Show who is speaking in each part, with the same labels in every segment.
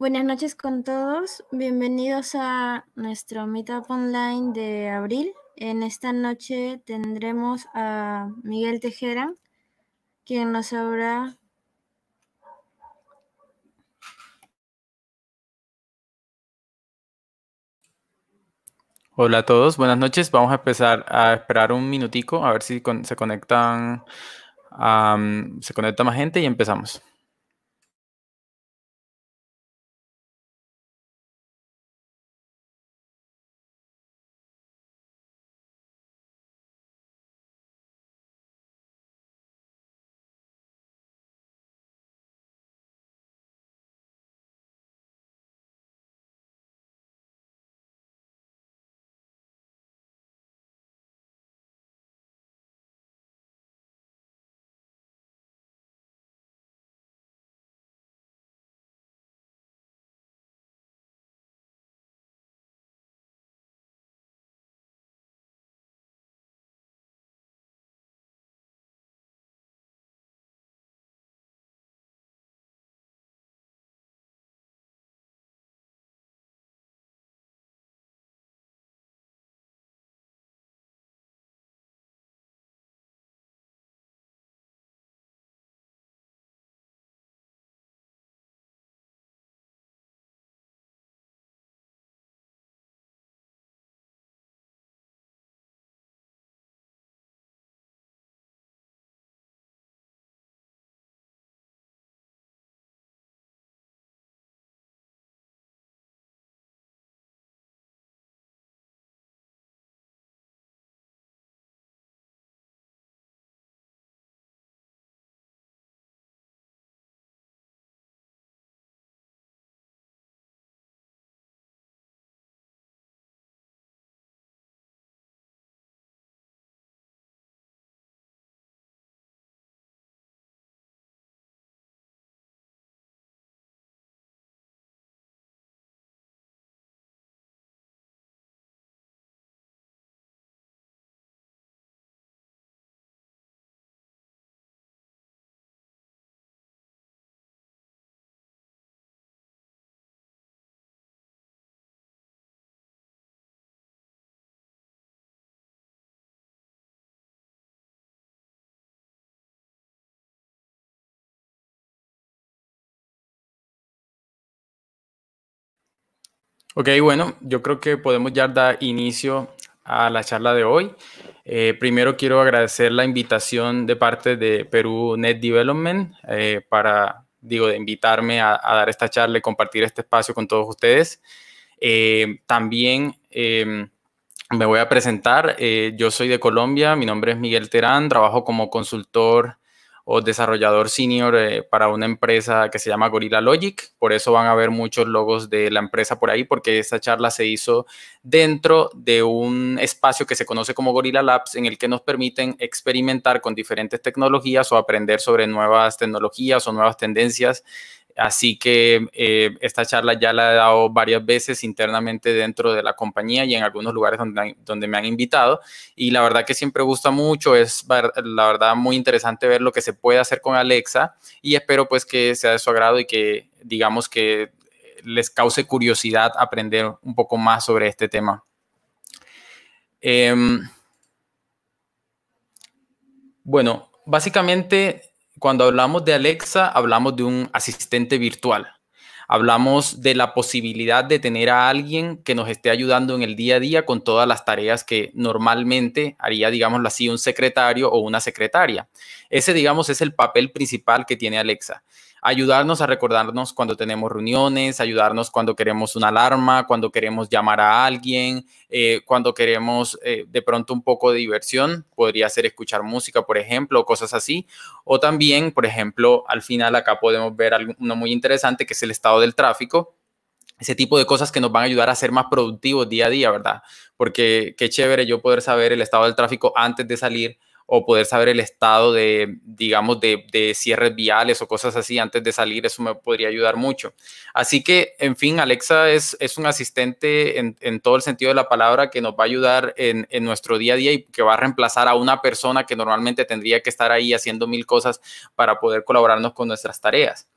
Speaker 1: Buenas noches
Speaker 2: con todos, bienvenidos a nuestro Meetup Online de abril. En esta noche tendremos a Miguel Tejera, quien nos habrá Hola a todos, buenas noches. Vamos a empezar a esperar un minutico a ver si se conectan, se conecta más gente y empezamos. Ok, bueno, yo creo que podemos ya dar inicio a la charla de hoy. Eh, primero quiero agradecer la invitación de parte de Perú Net Development eh, para, digo, de invitarme a, dar esta charla y compartir este espacio con todos ustedes. Eh, también em, me voy a presentar. yo soy de Colombia, mi nombre es Miguel Terán, trabajo como consultor o desarrollador senior eh, para una empresa que se llama Gorilla Logic. Por eso van a ver muchos logos de la empresa por ahí, porque esta charla se hizo dentro de un espacio que se conoce como Gorilla Labs, en el que nos permiten experimentar con diferentes tecnologías o aprender sobre nuevas tecnologías o nuevas tendencias Así que eh, esta charla ya la he dado varias veces internamente dentro de la compañía y en algunos lugares donde, me han invitado. Y la verdad que siempre gusta mucho, es la verdad muy interesante ver lo que se puede hacer con Alexa y espero pues que sea de su agrado y que digamos que les cause curiosidad aprender un poco más sobre este tema. Em, bueno, básicamente cuando hablamos de Alexa, hablamos de un asistente virtual. Hablamos de la posibilidad de tener a alguien que nos esté ayudando en el día a día con todas las tareas que normalmente haría, digámoslo así, un secretario o una secretaria. Ese, digamos, es el papel principal que tiene Alexa ayudarnos a recordarnos cuando tenemos reuniones, ayudarnos cuando queremos una alarma, cuando queremos llamar a alguien, eh, cuando queremos eh, de pronto un poco de diversión, podría ser escuchar música, por ejemplo, cosas así. O también, por ejemplo, al final acá podemos ver algo, uno muy interesante que es el estado del tráfico, ese tipo de cosas que nos van a ayudar a ser más productivos día a día, ¿verdad? Porque qué chévere yo poder saber el estado del tráfico antes de salir o poder saber el estado de, digamos, de, cierres viales o cosas así antes de salir, eso me podría ayudar mucho. Así que, en fin, Alexa es, es un asistente en, todo el sentido de la palabra que nos va a ayudar en, en, nuestro día a día y que va a reemplazar a una persona que normalmente tendría que estar ahí haciendo mil cosas para poder colaborarnos con nuestras tareas.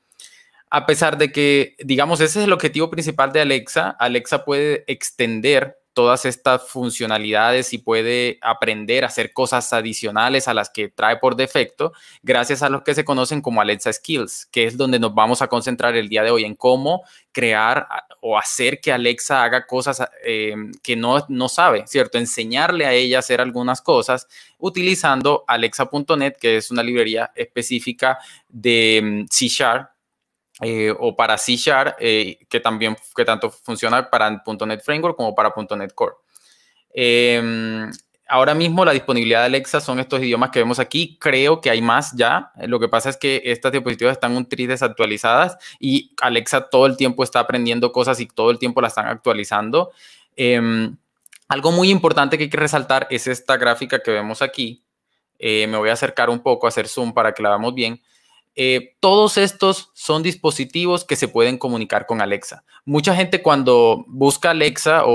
Speaker 2: A pesar de que, digamos, ese es el objetivo principal de Alexa, Alexa puede extender todas estas funcionalidades y puede aprender a hacer cosas adicionales a las que trae por defecto, gracias a los que se conocen como Alexa Skills, que es donde nos vamos a concentrar el día de hoy en cómo crear o hacer que Alexa haga cosas eh, que no, no sabe, ¿cierto? Enseñarle a ella hacer algunas cosas utilizando alexa.net, que es una librería específica de mm, C Sharp eh, o para C Sharp, eh, que también que tanto funciona para .NET Framework como para .NET Core. Em, ahora mismo la disponibilidad de Alexa son estos idiomas que vemos aquí. Creo que hay más ya. Lo que pasa es que estas diapositivas están un tris desactualizadas y Alexa todo el tiempo está aprendiendo cosas y todo el tiempo la están actualizando. Em, algo muy importante que hay que resaltar es esta gráfica que vemos aquí. Eh, me voy a acercar un poco, a hacer zoom para que la veamos bien eh, todos estos son dispositivos que se pueden comunicar con Alexa. Mucha gente cuando busca Alexa o,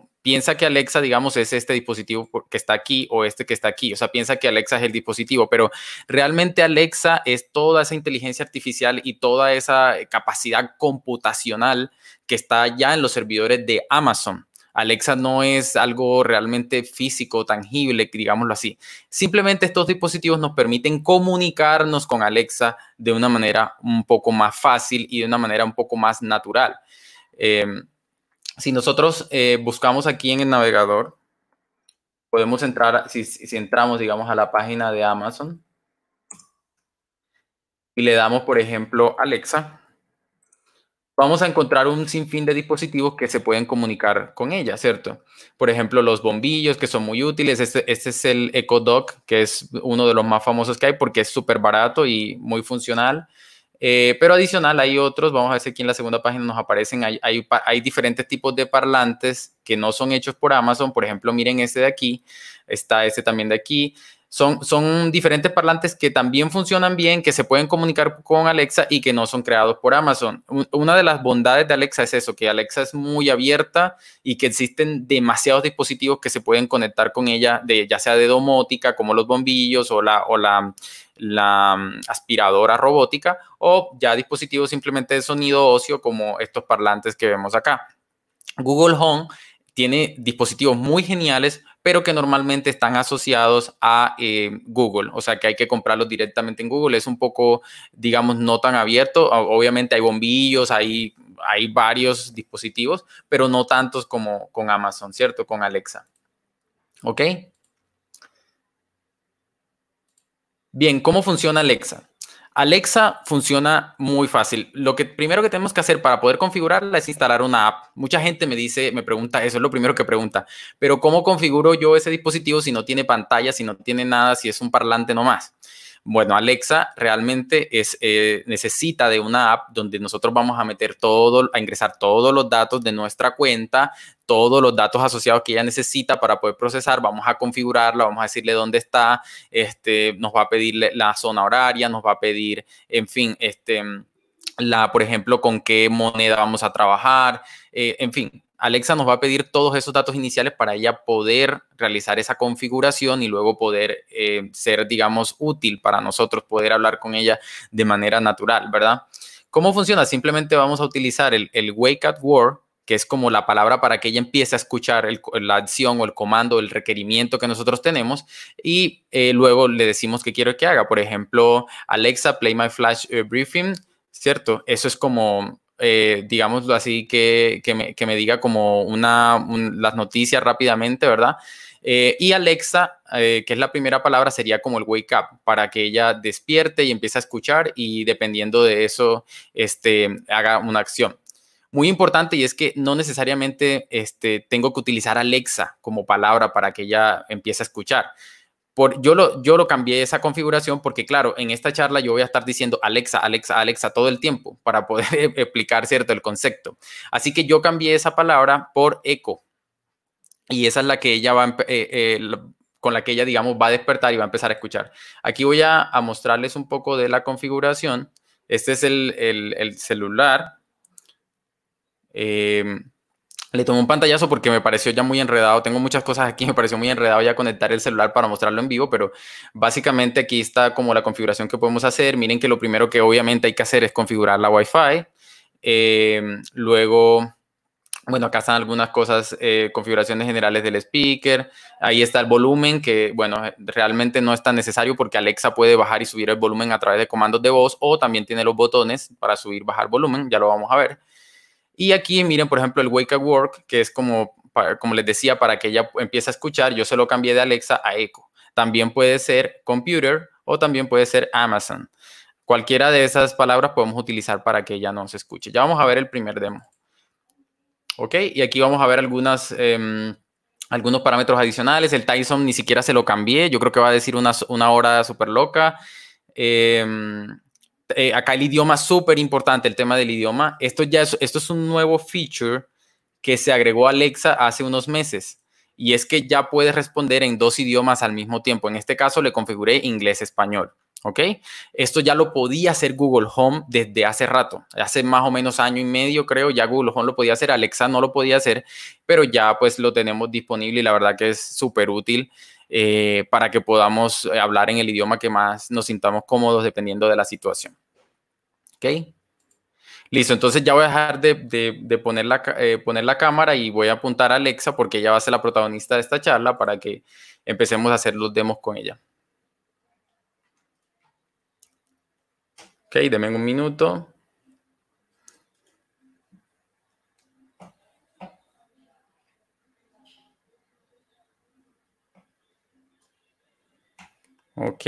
Speaker 2: o, piensa que Alexa, digamos, es este dispositivo que está aquí o este que está aquí. O sea, piensa que Alexa es el dispositivo, pero realmente Alexa es toda esa inteligencia artificial y toda esa capacidad computacional que está ya en los servidores de Amazon. Alexa no es algo realmente físico, tangible, digámoslo así. Simplemente estos dispositivos nos permiten comunicarnos con Alexa de una manera un poco más fácil y de una manera un poco más natural. Eh, si nosotros eh, buscamos aquí en el navegador, podemos entrar, si entramos, digamos, a la página de Amazon y le damos, por ejemplo, Alexa vamos a encontrar un sinfín de dispositivos que se pueden comunicar con ella, ¿cierto? Por ejemplo, los bombillos que son muy útiles. Este, este es el Echo Dock, que es uno de los más famosos que hay porque es súper barato y muy funcional. Eh, pero adicional hay otros, vamos a ver si aquí en la segunda página nos aparecen, hay, hay, diferentes tipos de parlantes que no son hechos por Amazon, por ejemplo, miren este de aquí, está este también de aquí, son, son diferentes parlantes que también funcionan bien, que se pueden comunicar con Alexa y que no son creados por Amazon. Una de las bondades de Alexa es eso, que Alexa es muy abierta y que existen demasiados dispositivos que se pueden conectar con ella, de, ya sea de domótica, como los bombillos o la, o la, mm, aspiradora robótica, o ya dispositivos simplemente de sonido ocio, como estos parlantes que vemos acá. Google Home tiene dispositivos muy geniales pero que normalmente están asociados a eh, Google, o sea que hay que comprarlos directamente en Google. Es un poco, digamos, no tan abierto. Obviamente hay bombillos, hay, hay varios dispositivos, pero no tantos como con Amazon, ¿cierto? Con Alexa. ¿Ok? Bien, ¿cómo funciona Alexa? Alexa funciona muy fácil. Lo que primero que tenemos que hacer para poder configurarla es instalar una app. Mucha gente me dice, me pregunta, eso es lo primero que pregunta, pero ¿cómo configuro yo ese dispositivo si no tiene pantalla, si no tiene nada, si es un parlante nomás? Bueno, Alexa realmente es, eh, necesita de una app donde nosotros vamos a meter todo, a ingresar todos los datos de nuestra cuenta, todos los datos asociados que ella necesita para poder procesar, vamos a configurarla, vamos a decirle dónde está, este, nos va a pedir la zona horaria, nos va a pedir, en fin, este la, por ejemplo, con qué moneda vamos a trabajar, eh, en fin. Alexa nos va a pedir todos esos datos iniciales para ella poder realizar esa configuración y luego poder eh, ser, digamos, útil para nosotros, poder hablar con ella de manera natural, ¿verdad? ¿Cómo funciona? Simplemente vamos a utilizar el, Wake Up Word, que es como la palabra para que ella empiece a escuchar la acción o el comando, el requerimiento que nosotros tenemos y eh, luego le decimos qué quiero que haga. Por ejemplo, Alexa, play my flash briefing ¿cierto? Eso es como, eh, digámoslo así, que, me, diga como una, las noticias rápidamente, ¿verdad? Eh, y Alexa, eh, que es la primera palabra, sería como el wake up, para que ella despierte y empiece a escuchar y dependiendo de eso, este, haga una acción. Muy importante y es que no necesariamente este, tengo que utilizar Alexa como palabra para que ella empiece a escuchar. Por, yo, lo, yo lo cambié esa configuración porque, claro, en esta charla yo voy a estar diciendo Alexa, Alexa, Alexa todo el tiempo para poder e-, explicar, ¿cierto?, el concepto. Así que yo cambié esa palabra por eco. Y esa es la que ella va, eh, eh, con la que ella, digamos, va a despertar y va a empezar a escuchar. Aquí voy a, mostrarles un poco de la configuración. Este es el, el, el celular. Eh, le tomé un pantallazo porque me pareció ya muy enredado. Tengo muchas cosas aquí, me pareció muy enredado ya conectar el celular para mostrarlo en vivo, pero básicamente aquí está como la configuración que podemos hacer. Miren que lo primero que obviamente hay que hacer es configurar la Wi-Fi. Eh, luego, bueno, acá están algunas cosas, eh, configuraciones generales del speaker. Ahí está el volumen, que bueno, realmente no es tan necesario porque Alexa puede bajar y subir el volumen a través de comandos de voz o también tiene los botones para subir, bajar volumen. Ya lo vamos a ver. Y aquí miren, por ejemplo, el Wake Up Work, que es como, como les decía, para que ella empiece a escuchar, yo se lo cambié de Alexa a Echo. También puede ser computer o también puede ser Amazon. Cualquiera de esas palabras podemos utilizar para que ella nos escuche. Ya vamos a ver el primer demo. ¿Ok? Y aquí vamos a ver algunas... Em, algunos parámetros adicionales. El Tyson ni siquiera se lo cambié. Yo creo que va a decir una, hora súper loca. Em, eh, acá el idioma es súper importante, el tema del idioma. Esto ya es, esto es un nuevo feature que se agregó a Alexa hace unos meses y es que ya puedes responder en dos idiomas al mismo tiempo. En este caso le configuré inglés-español. ¿Ok? Esto ya lo podía hacer Google Home desde hace rato, hace más o menos año y medio creo, ya Google Home lo podía hacer, Alexa no lo podía hacer, pero ya pues lo tenemos disponible y la verdad que es súper útil. Eh, para que podamos eh, hablar en el idioma que más nos sintamos cómodos dependiendo de la situación. ¿Ok? Listo, entonces ya voy a dejar de, poner, la, eh, poner la cámara y voy a apuntar a Alexa porque ella va a ser la protagonista de esta charla para que empecemos a hacer los demos con ella. Ok, denme un minuto. Ok.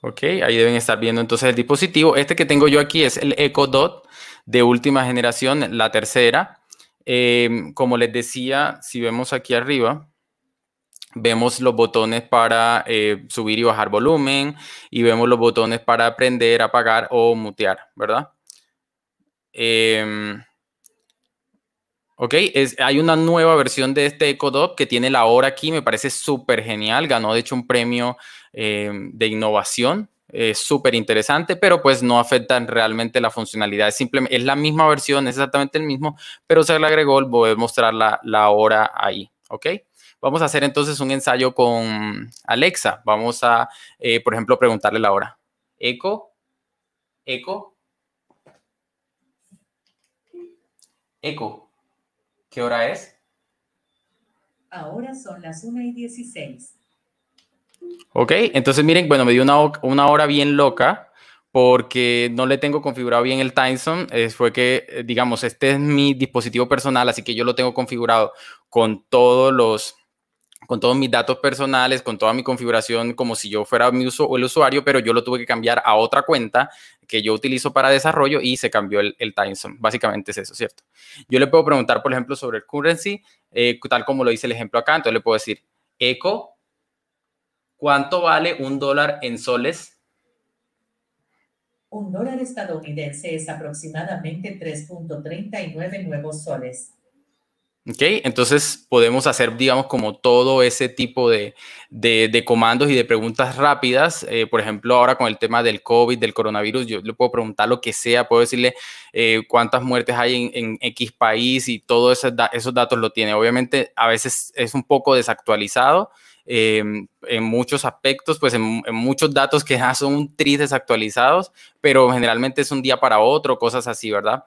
Speaker 2: Ok, ahí deben estar viendo entonces el dispositivo. Este que tengo yo aquí es el Echo Dot de última generación, la tercera. Em, como les decía, si vemos aquí arriba, vemos los botones para eh, subir y bajar volumen y vemos los botones para prender, apagar o mutear, ¿verdad? Em, Ok, hay una nueva versión de este Echo Dot que tiene la hora aquí, me parece súper genial. Ganó de hecho un premio eh, de innovación, es súper interesante, pero pues no afecta realmente la funcionalidad. Es, simplemente, es la misma versión, es exactamente el mismo, pero se le agregó el poder mostrar la, hora ahí. Ok, vamos a hacer entonces un ensayo con Alexa. Vamos a, eh, por ejemplo, preguntarle la hora. Eco, eco, eco. ¿Qué hora es?
Speaker 1: Ahora son las 1 y 16.
Speaker 2: Ok, entonces miren, bueno, me dio una, hora bien loca porque no le tengo configurado bien el timezone. zone. fue que, eh, digamos, este es mi dispositivo personal, así que yo lo tengo configurado con todos los con todos mis datos personales, con toda mi configuración, como si yo fuera mi uso, el usuario, pero yo lo tuve que cambiar a otra cuenta que yo utilizo para desarrollo y se cambió el, el timezone. Básicamente es eso, ¿cierto? Yo le puedo preguntar, por ejemplo, sobre el currency, eh, tal como lo dice el ejemplo acá. Entonces le puedo decir, eco, ¿cuánto vale un dólar en soles?
Speaker 1: Un dólar estadounidense es aproximadamente 3.39 nuevos soles.
Speaker 2: ¿Ok? Entonces podemos hacer, digamos, como todo ese tipo de, de, comandos y de preguntas rápidas. Eh, por ejemplo, ahora con el tema del COVID, del coronavirus, yo le puedo preguntar lo que sea, puedo decirle eh, cuántas muertes hay en, X país y todos esos, datos lo tiene. Obviamente, a veces es un poco desactualizado, eh, en muchos aspectos, pues en, muchos datos que ya son tristes desactualizados. pero generalmente es un día para otro, cosas así, ¿verdad?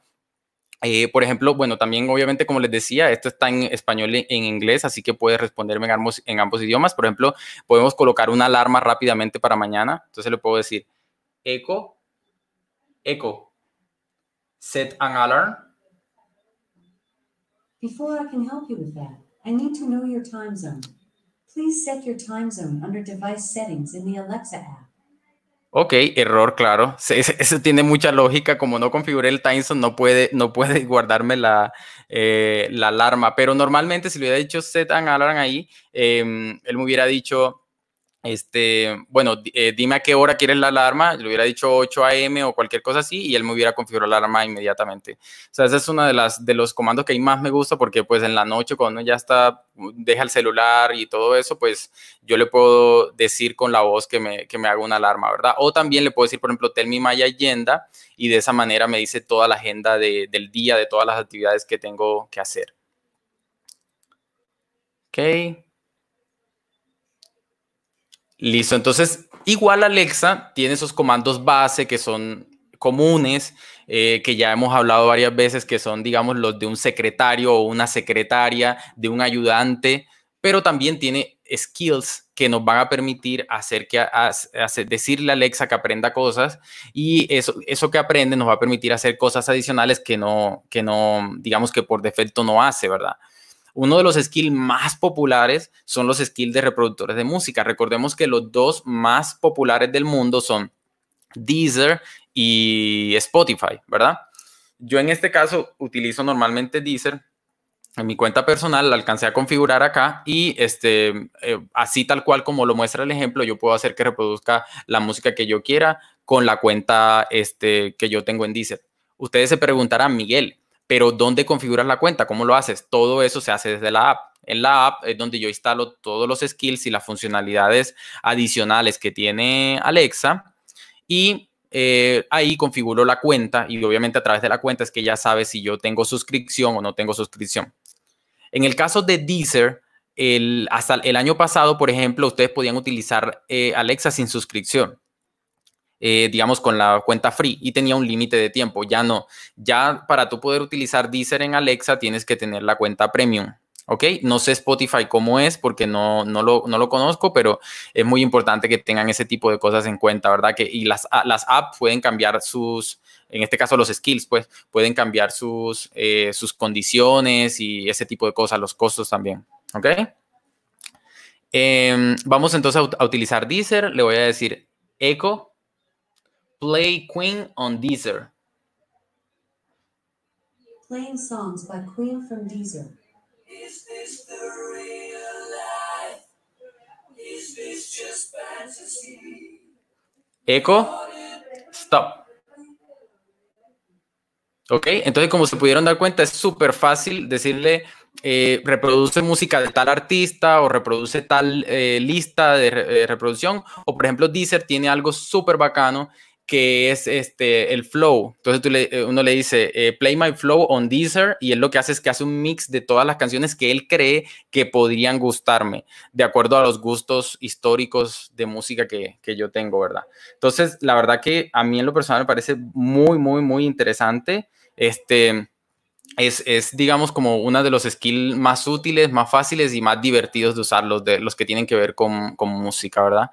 Speaker 2: Eh, por ejemplo, bueno, también obviamente, como les decía, esto está en español y en inglés, así que puedes responderme en ambos, en ambos idiomas. Por ejemplo, podemos colocar una alarma rápidamente para mañana. Entonces le puedo decir, echo, echo, set an alarm.
Speaker 1: Before I can help you with that, I need to know your time zone. Please set your time zone under device settings in the Alexa app.
Speaker 2: Ok, error, claro. Eso tiene mucha lógica. Como no configuré el Timeson, no puede, no puede guardarme eh, la, alarma. Pero normalmente, si le hubiera dicho set an alarm ahí, em, él me hubiera dicho este, bueno, eh, dime a qué hora quieres la alarma, le hubiera dicho 8 a.m. o cualquier cosa así y él me hubiera configurado la alarma inmediatamente. O sea, ese es uno de, las, de los comandos que más me gusta porque pues en la noche cuando ya está, deja el celular y todo eso, pues yo le puedo decir con la voz que me, que haga una alarma, ¿verdad? O también le puedo decir, por ejemplo, tell me my agenda y de esa manera me dice toda la agenda del día, de todas las actividades que tengo que hacer. Ok. Listo, entonces igual Alexa tiene esos comandos base que son comunes, eh, que ya hemos hablado varias veces, que son, digamos, los de un secretario o una secretaria, de un ayudante, pero también tiene skills que nos van a permitir hacer que decirle a Alexa que aprenda cosas y eso, eso que aprende nos va a permitir hacer cosas adicionales que no, que no, digamos que por defecto no hace, ¿verdad? Uno de los skills más populares son los skills de reproductores de música. Recordemos que los dos más populares del mundo son Deezer y Spotify, ¿verdad? Yo en este caso utilizo normalmente Deezer. En mi cuenta personal la alcancé a configurar acá y este, eh, así tal cual como lo muestra el ejemplo, yo puedo hacer que reproduzca la música que yo quiera con la cuenta este, que yo tengo en Deezer. Ustedes se preguntarán, Miguel, pero ¿dónde configuras la cuenta? ¿Cómo lo haces? Todo eso se hace desde la app. En la app es donde yo instalo todos los skills y las funcionalidades adicionales que tiene Alexa. Y eh, ahí configuro la cuenta y obviamente a través de la cuenta es que ya sabes si yo tengo suscripción o no tengo suscripción. En el caso de Deezer, hasta el año pasado, por ejemplo, ustedes podían utilizar eh, Alexa sin suscripción. Eh, digamos, con la cuenta free y tenía un límite de tiempo. Ya no. Ya para tú poder utilizar Deezer en Alexa tienes que tener la cuenta premium. ¿Ok? No sé Spotify cómo es porque no, no, lo, no lo conozco, pero es muy importante que tengan ese tipo de cosas en cuenta, ¿verdad? Que, y las, ah, las apps pueden cambiar sus, en este caso los skills, pues pueden cambiar sus, eh, sus condiciones y ese tipo de cosas, los costos también. ¿Ok? Em, vamos entonces a, utilizar Deezer. Le voy a decir Echo. Play Queen on Deezer.
Speaker 1: Playing songs by Queen from Deezer. Is this the real life? Is this just fantasy?
Speaker 2: Echo. Stop. Ok, entonces como se pudieron dar cuenta, es súper fácil decirle eh, reproduce música de tal artista o reproduce tal eh, lista de, eh, reproducción. O por ejemplo, Deezer tiene algo súper bacano que es este, el flow. Entonces le, eh, uno le dice, eh, play my flow on Deezer y él lo que hace es que hace un mix de todas las canciones que él cree que podrían gustarme, de acuerdo a los gustos históricos de música que, yo tengo, ¿verdad? Entonces, la verdad que a mí en lo personal me parece muy, muy, muy interesante. Este, es, digamos, como una de los skills más útiles, más fáciles y más divertidos de usar los, de, los que tienen que ver con, con música, ¿verdad?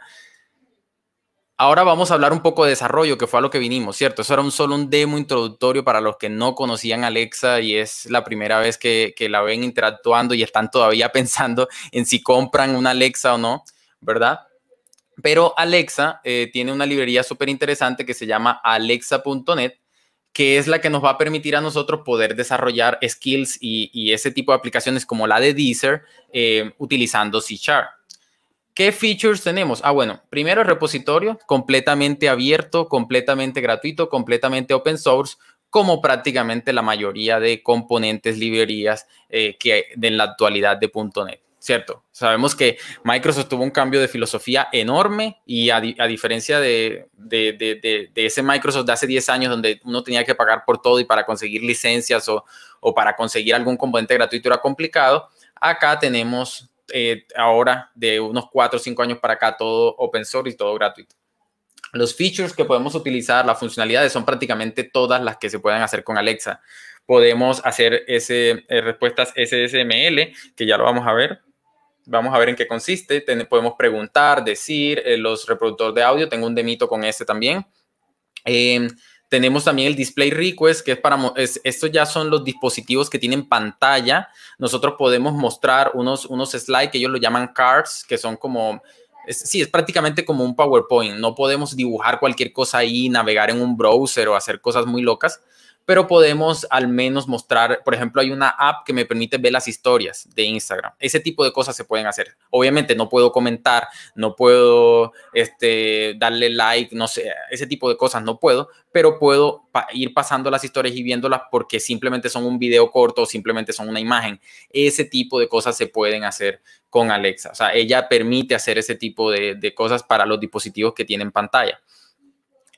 Speaker 2: Ahora vamos a hablar un poco de desarrollo, que fue a lo que vinimos, ¿cierto? Eso era un solo un demo introductorio para los que no conocían Alexa y es la primera vez que, la ven interactuando y están todavía pensando en si compran una Alexa o no, ¿verdad? Pero Alexa eh, tiene una librería súper interesante que se llama alexa.net, que es la que nos va a permitir a nosotros poder desarrollar skills y, ese tipo de aplicaciones como la de Deezer eh, utilizando C Sharp. ¿Qué features tenemos? Ah, bueno, primero el repositorio completamente abierto, completamente gratuito, completamente open source, como prácticamente la mayoría de componentes, librerías eh, que hay en la actualidad de .NET. ¿cierto? Sabemos que Microsoft tuvo un cambio de filosofía enorme y a, diferencia de, de, ese Microsoft de hace 10 años donde uno tenía que pagar por todo y para conseguir licencias o, o para conseguir algún componente gratuito era complicado, acá tenemos eh, ahora de unos 4 o 5 años para acá todo open source y todo gratuito. Los features que podemos utilizar, las funcionalidades son prácticamente todas las que se pueden hacer con Alexa. Podemos hacer ese, eh, respuestas SSML, que ya lo vamos a ver. Vamos a ver en qué consiste. podemos preguntar, decir, eh, los reproductores de audio. Tengo un demito con este también. Em, tenemos también el display request, que es para, estos ya son los dispositivos que tienen pantalla. Nosotros podemos mostrar unos, unos slides que ellos lo llaman cards, que son como, sí, es prácticamente como un PowerPoint. No podemos dibujar cualquier cosa ahí, navegar en un browser o hacer cosas muy locas pero podemos al menos mostrar, por ejemplo, hay una app que me permite ver las historias de Instagram. Ese tipo de cosas se pueden hacer. Obviamente no puedo comentar, no puedo este, darle like, no sé, ese tipo de cosas no puedo, pero puedo ir pasando las historias y viéndolas porque simplemente son un video corto o simplemente son una imagen. Ese tipo de cosas se pueden hacer con Alexa. O sea, ella permite hacer ese tipo de cosas para los dispositivos que tienen pantalla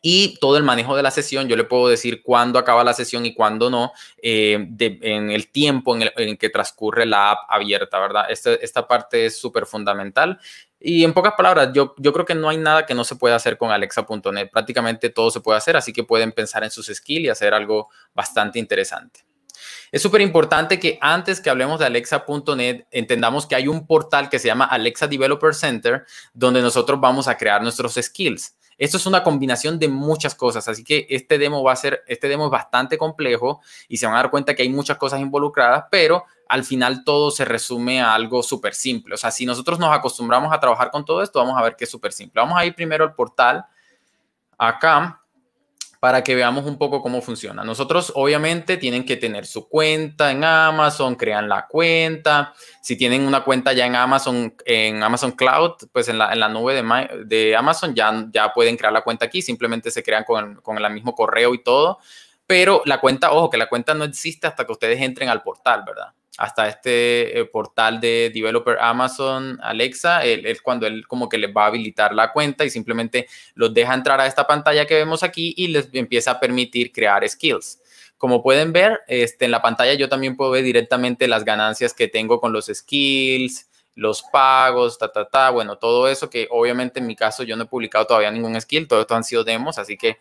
Speaker 2: y todo el manejo de la sesión. Yo le puedo decir cuándo acaba la sesión y cuándo no, eh, en el tiempo en el, que transcurre la app abierta, ¿verdad? Este, esta parte es súper fundamental. Y en pocas palabras, yo, yo creo que no hay nada que no se pueda hacer con alexa.net. Prácticamente todo se puede hacer, así que pueden pensar en sus skills y hacer algo bastante interesante. Es súper importante que antes que hablemos de alexa.net entendamos que hay un portal que se llama Alexa Developer Center donde nosotros vamos a crear nuestros skills. Esto es una combinación de muchas cosas, así que este demo va a ser, este demo es bastante complejo y se van a dar cuenta que hay muchas cosas involucradas, pero al final todo se resume a algo súper simple. O sea, si nosotros nos acostumbramos a trabajar con todo esto, vamos a ver que es súper simple. Vamos a ir primero al portal acá para que veamos un poco cómo funciona. Nosotros obviamente tienen que tener su cuenta en Amazon, crean la cuenta. Si tienen una cuenta ya en Amazon, en Amazon Cloud, pues en la, nube de, Amazon ya, ya pueden crear la cuenta aquí, simplemente se crean con con el mismo correo y todo. Pero la cuenta, ojo, que la cuenta no existe hasta que ustedes entren al portal, ¿verdad? hasta este eh, portal de developer Amazon Alexa, es cuando él como que les va a habilitar la cuenta y simplemente los deja entrar a esta pantalla que vemos aquí y les empieza a permitir crear skills. Como pueden ver, este, en la pantalla yo también puedo ver directamente las ganancias que tengo con los skills, los pagos, ta, ta, ta, bueno, todo eso que obviamente en mi caso yo no he publicado todavía ningún skill, todo esto han sido demos, así que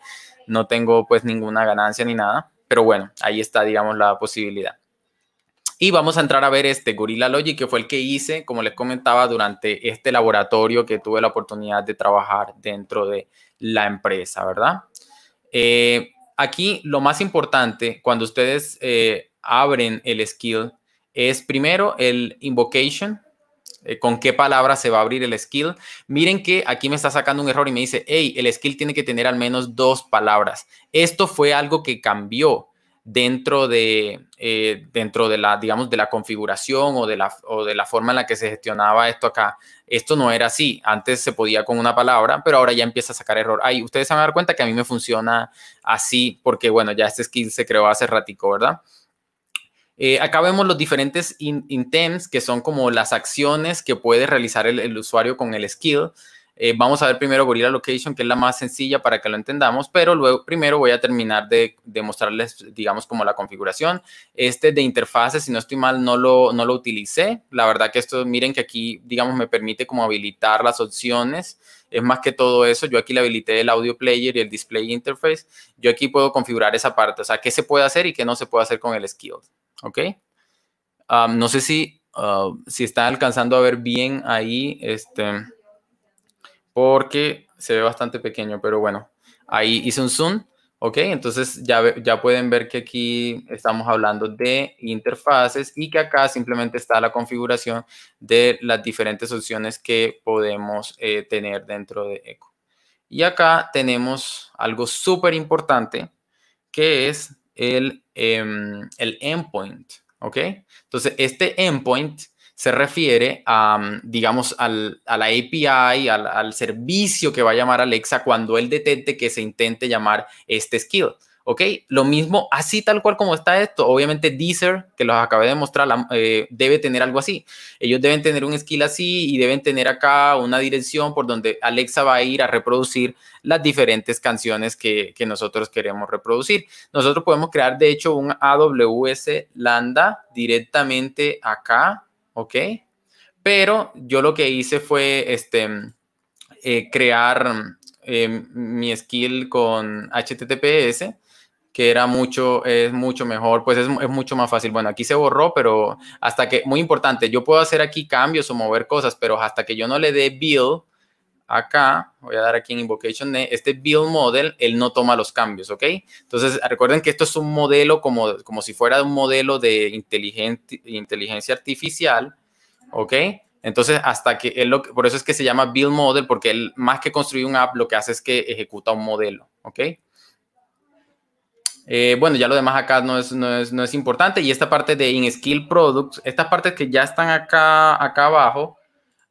Speaker 2: no tengo pues ninguna ganancia ni nada, pero bueno, ahí está, digamos, la posibilidad. Y vamos a entrar a ver este Gorilla Logic, que fue el que hice, como les comentaba, durante este laboratorio que tuve la oportunidad de trabajar dentro de la empresa, ¿verdad? Eh, aquí lo más importante cuando ustedes eh, abren el skill es primero el invocation, eh, con qué palabra se va a abrir el skill. Miren que aquí me está sacando un error y me dice, hey, el skill tiene que tener al menos dos palabras. Esto fue algo que cambió dentro de, eh, dentro de la, digamos, de la configuración o de la, o de la forma en la que se gestionaba esto acá. Esto no era así. Antes se podía con una palabra, pero ahora ya empieza a sacar error. ahí ustedes se van a dar cuenta que a mí me funciona así porque, bueno, ya este skill se creó hace ratico, ¿verdad? Eh, acá vemos los diferentes intents que son como las acciones que puede realizar el, el usuario con el skill. Eh, vamos a ver primero Gorilla Location, que es la más sencilla para que lo entendamos, pero luego primero voy a terminar de, mostrarles, digamos, como la configuración. Este de interfaces, si no estoy mal, no lo, no lo utilicé. La verdad que esto, miren que aquí, digamos, me permite como habilitar las opciones. Es más que todo eso, yo aquí le habilité el audio player y el display interface. Yo aquí puedo configurar esa parte, o sea, qué se puede hacer y qué no se puede hacer con el skill. ¿Ok? Ah, no sé si, ah, si están alcanzando a ver bien ahí, este porque se ve bastante pequeño, pero bueno, ahí hice un zoom, ¿ok? Entonces ya, ya pueden ver que aquí estamos hablando de interfaces y que acá simplemente está la configuración de las diferentes opciones que podemos eh, tener dentro de Echo. Y acá tenemos algo súper importante que es el, em, el endpoint, ¿ok? Entonces este endpoint se refiere a, mm, digamos, a la API, al, al, servicio que va a llamar Alexa cuando él detente que se intente llamar este skill. ¿Ok? Lo mismo, así tal cual como está esto. Obviamente Deezer, que los acabé de mostrar, eh, debe tener algo así. Ellos deben tener un skill así y deben tener acá una dirección por donde Alexa va a ir a reproducir las diferentes canciones que, que nosotros queremos reproducir. Nosotros podemos crear, de hecho, un AWS Lambda directamente acá ¿ok? Pero yo lo que hice fue este, eh, crear em, mi skill con HTTPS, que era mucho, es mucho mejor, pues es, es, mucho más fácil. Bueno, aquí se borró, pero hasta que, muy importante, yo puedo hacer aquí cambios o mover cosas, pero hasta que yo no le dé build acá, voy a dar aquí en Invocation este Build Model, él no toma los cambios, ¿ok? Entonces, recuerden que esto es un modelo como, como si fuera un modelo de inteligente, inteligencia artificial, ¿ok? Entonces, hasta que él lo, por eso es que se llama Build Model, porque él más que construir un app, lo que hace es que ejecuta un modelo, ¿ok? Eh, bueno, ya lo demás acá no es, no es, importante. Y esta parte de In-Skill Products, estas partes que ya están acá, acá abajo,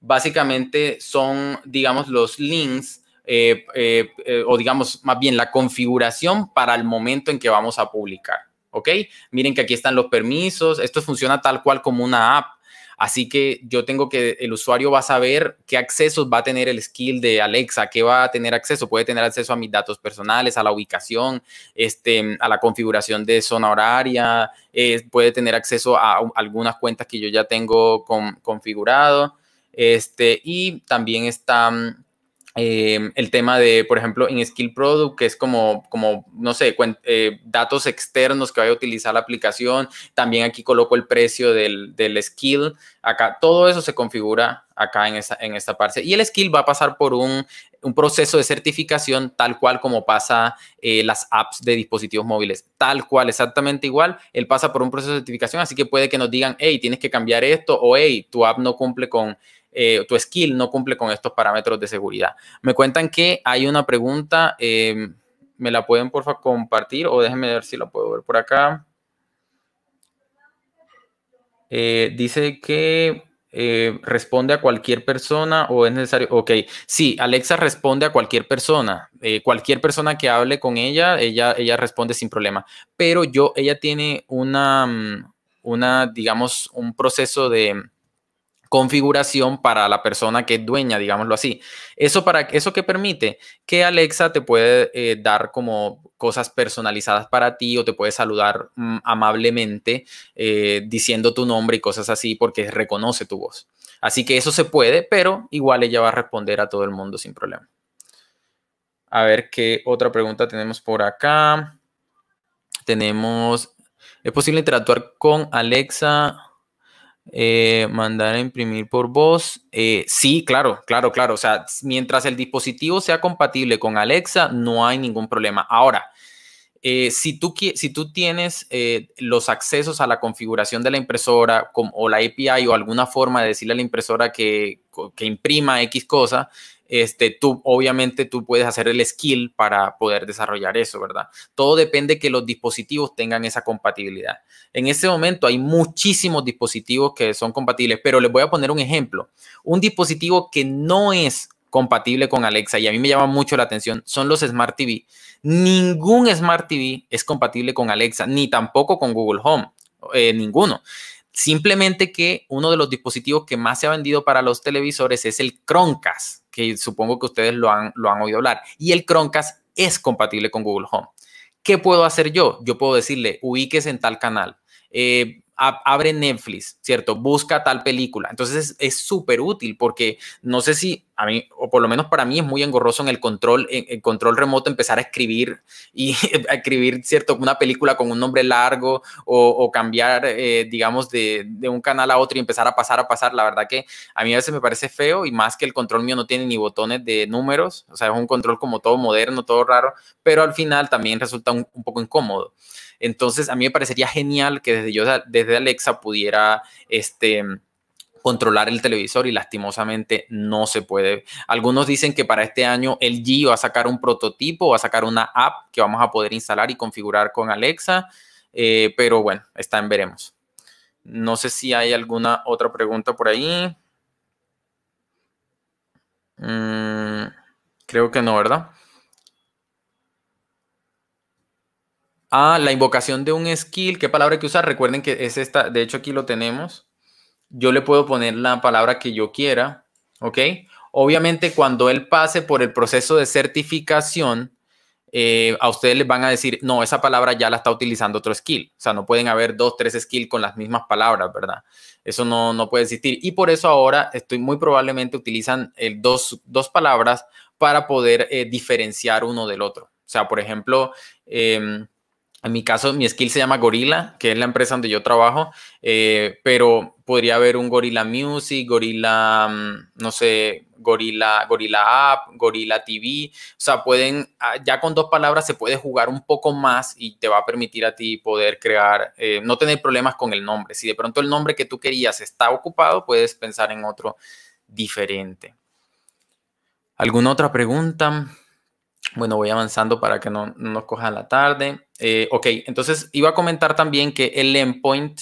Speaker 2: básicamente son, digamos, los links eh, eh, eh, o digamos más bien la configuración para el momento en que vamos a publicar. ¿Ok? Miren que aquí están los permisos. Esto funciona tal cual como una app. Así que yo tengo que, el usuario va a saber qué accesos va a tener el skill de Alexa, qué va a tener acceso. Puede tener acceso a mis datos personales, a la ubicación, este, a la configuración de zona horaria, puede tener acceso a, algunas cuentas que yo ya tengo configurado este, y también está mm, em, el tema de, por ejemplo, en Skill Product, que es como, como no sé, eh, datos externos que vaya a utilizar la aplicación. También aquí coloco el precio del, skill. Acá todo eso se configura acá en esta, en esta parte. Y el skill va a pasar por un, proceso de certificación tal cual como pasa eh, las apps de dispositivos móviles. Tal cual, exactamente igual. Él pasa por un proceso de certificación, así que puede que nos digan, hey, tienes que cambiar esto o hey, tu app no cumple con eh, tu skill no cumple con estos parámetros de seguridad. Me cuentan que hay una pregunta, em, ¿me la pueden porfa compartir o déjenme ver si la puedo ver por acá? Eh, dice que eh, responde a cualquier persona o es necesario. Ok, sí, Alexa responde a cualquier persona. cualquier persona que hable con ella, ella, ella responde sin problema. Pero yo, ella tiene una, mm, una digamos, un proceso de, configuración para la persona que es dueña, digámoslo así. Eso, para, eso que permite que Alexa te puede eh, dar como cosas personalizadas para ti o te puede saludar mm, amablemente eh, diciendo tu nombre y cosas así porque reconoce tu voz. Así que eso se puede, pero igual ella va a responder a todo el mundo sin problema. A ver qué otra pregunta tenemos por acá. Tenemos, ¿es posible interactuar con Alexa? Eh, mandar a imprimir por voz. Eh, sí, claro, claro, claro. O sea, mientras el dispositivo sea compatible con Alexa, no hay ningún problema. Ahora, eh, si, tú, si tú tienes los accesos a la configuración de la impresora o la API o alguna forma de decirle a la impresora que, que imprima X cosa, este, tú obviamente tú puedes hacer el skill para poder desarrollar eso, ¿verdad? Todo depende que los dispositivos tengan esa compatibilidad. En este momento hay muchísimos dispositivos que son compatibles, pero les voy a poner un ejemplo. Un dispositivo que no es compatible con Alexa y a mí me llama mucho la atención son los Smart TV. Ningún Smart TV es compatible con Alexa, ni tampoco con Google Home, eh, ninguno. Simplemente que uno de los dispositivos que más se ha vendido para los televisores es el Chromecast que supongo que ustedes lo han, lo han oído hablar. Y el Chromecast es compatible con Google Home. ¿Qué puedo hacer yo? Yo puedo decirle, ubíquese en tal canal. Eh, abre Netflix, ¿cierto? Busca tal película. Entonces es súper útil porque no sé si a mí, o por lo menos para mí es muy engorroso en el control, en el control remoto empezar a escribir y escribir, ¿cierto? Una película con un nombre largo o, cambiar, eh, digamos, de, un canal a otro y empezar a pasar, a pasar. La verdad que a mí a veces me parece feo y más que el control mío no tiene ni botones de números, o sea, es un control como todo moderno, todo raro, pero al final también resulta un poco incómodo. Entonces, a mí me parecería genial que desde yo, desde Alexa, pudiera este, controlar el televisor y lastimosamente no se puede. Algunos dicen que para este año el G va a sacar un prototipo, va a sacar una app que vamos a poder instalar y configurar con Alexa, eh, pero bueno, está en veremos. No sé si hay alguna otra pregunta por ahí. Mm, creo que no, ¿verdad? a ah, la invocación de un skill. ¿Qué palabra que usar? Recuerden que es esta, de hecho aquí lo tenemos. Yo le puedo poner la palabra que yo quiera, ¿ok? Obviamente cuando él pase por el proceso de certificación, eh, a ustedes les van a decir, no, esa palabra ya la está utilizando otro skill. O sea, no pueden haber dos, tres skills con las mismas palabras, ¿verdad? Eso no, no puede existir. Y por eso ahora estoy muy probablemente utilizan el dos, palabras para poder eh, diferenciar uno del otro. O sea, por ejemplo, em, en mi caso, mi skill se llama Gorilla, que es la empresa donde yo trabajo, eh, pero podría haber un Gorilla Music, Gorilla, mm, no sé, Gorilla, Gorilla App, Gorilla TV. O sea, pueden, ah, ya con dos palabras se puede jugar un poco más y te va a permitir a ti poder crear, eh, no tener problemas con el nombre. Si de pronto el nombre que tú querías está ocupado, puedes pensar en otro diferente. ¿Alguna otra pregunta? Bueno, voy avanzando para que no, nos coja la tarde. Eh, ok, entonces iba a comentar también que el endpoint,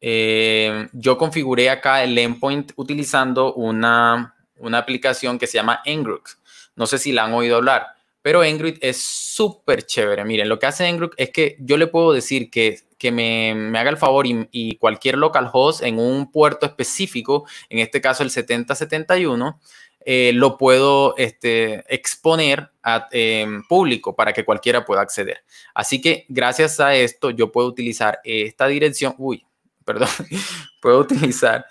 Speaker 2: eh, yo configuré acá el endpoint utilizando una, aplicación que se llama Engroup. No sé si la han oído hablar, pero Engroup es súper chévere. Miren, lo que hace Engroup es que yo le puedo decir que, me, haga el favor y, y, cualquier localhost en un puerto específico, en este caso el 7071, eh, lo puedo este, exponer a público para que cualquiera pueda acceder. Así que gracias a esto yo puedo utilizar esta dirección, uy, perdón, puedo utilizar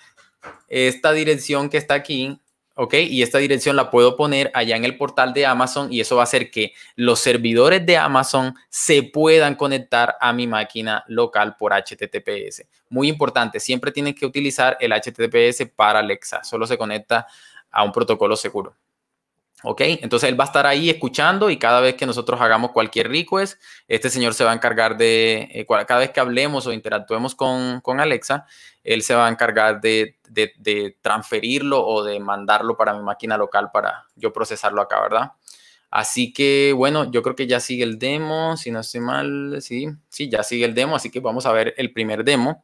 Speaker 2: esta dirección que está aquí, ¿ok? Y esta dirección la puedo poner allá en el portal de Amazon y eso va a hacer que los servidores de Amazon se puedan conectar a mi máquina local por HTTPS. Muy importante, siempre tienen que utilizar el HTTPS para Alexa, solo se conecta a un protocolo seguro. ¿Ok? Entonces él va a estar ahí escuchando y cada vez que nosotros hagamos cualquier request, este señor se va a encargar de, eh, cada vez que hablemos o interactuemos con, Alexa, él se va a encargar de, de, transferirlo o de mandarlo para mi máquina local para yo procesarlo acá, ¿verdad? Así que bueno, yo creo que ya sigue el demo, si no estoy mal, sí, sí, ya sigue el demo, así que vamos a ver el primer demo.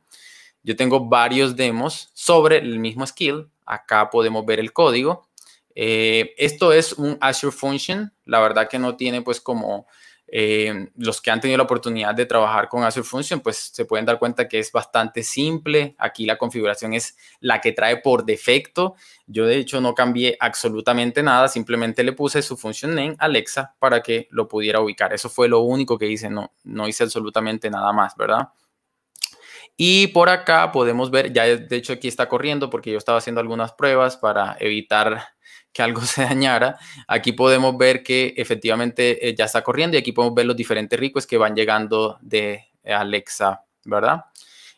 Speaker 2: Yo tengo varios demos sobre el mismo skill, Acá podemos ver el código. Eh, esto es un Azure Function. La verdad que no tiene pues como eh, los que han tenido la oportunidad de trabajar con Azure Function, pues se pueden dar cuenta que es bastante simple. Aquí la configuración es la que trae por defecto. Yo de hecho no cambié absolutamente nada, simplemente le puse su función en Alexa para que lo pudiera ubicar. Eso fue lo único que hice, no, no hice absolutamente nada más, ¿verdad? Y por acá podemos ver, ya de hecho aquí está corriendo porque yo estaba haciendo algunas pruebas para evitar que algo se dañara. Aquí podemos ver que efectivamente eh, ya está corriendo y aquí podemos ver los diferentes ricos que van llegando de Alexa, ¿verdad?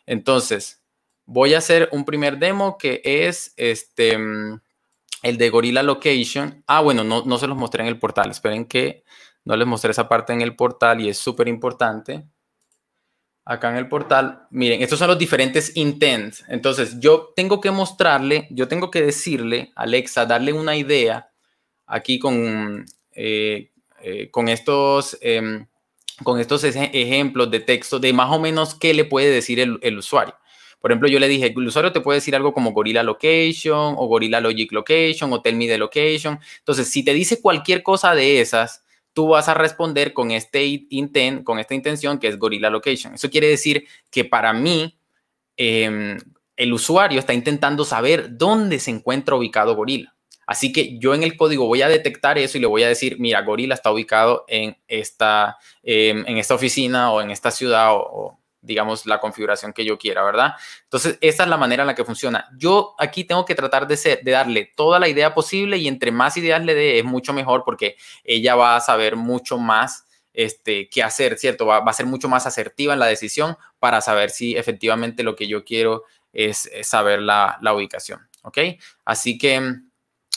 Speaker 2: Entonces, voy a hacer un primer demo que es este mm, el de Gorilla Location. Ah, bueno, no, no se los mostré en el portal. Esperen que no les mostré esa parte en el portal y es súper importante acá en el portal, miren, estos son los diferentes intents. Entonces, yo tengo que mostrarle, yo tengo que decirle, Alexa, darle una idea aquí con, eh, eh, con estos, em, con estos ejemplos de texto de más o menos qué le puede decir el, el, usuario. Por ejemplo, yo le dije, el usuario te puede decir algo como Gorilla Location o Gorilla Logic Location o Tell Me the Location. Entonces, si te dice cualquier cosa de esas, tú vas a responder con este intent, con esta intención que es Gorilla Location. Eso quiere decir que para mí, em, el usuario está intentando saber dónde se encuentra ubicado Gorilla. Así que yo en el código voy a detectar eso y le voy a decir, mira, Gorilla está ubicado en esta, em, en esta oficina o en esta ciudad o digamos, la configuración que yo quiera, ¿verdad? Entonces, esa es la manera en la que funciona. Yo aquí tengo que tratar de, darle toda la idea posible y entre más ideas le dé, es mucho mejor porque ella va a saber mucho más este, qué hacer, ¿cierto? Va, a ser mucho más asertiva en la decisión para saber si efectivamente lo que yo quiero es, saber la, ubicación, ¿ok? Así que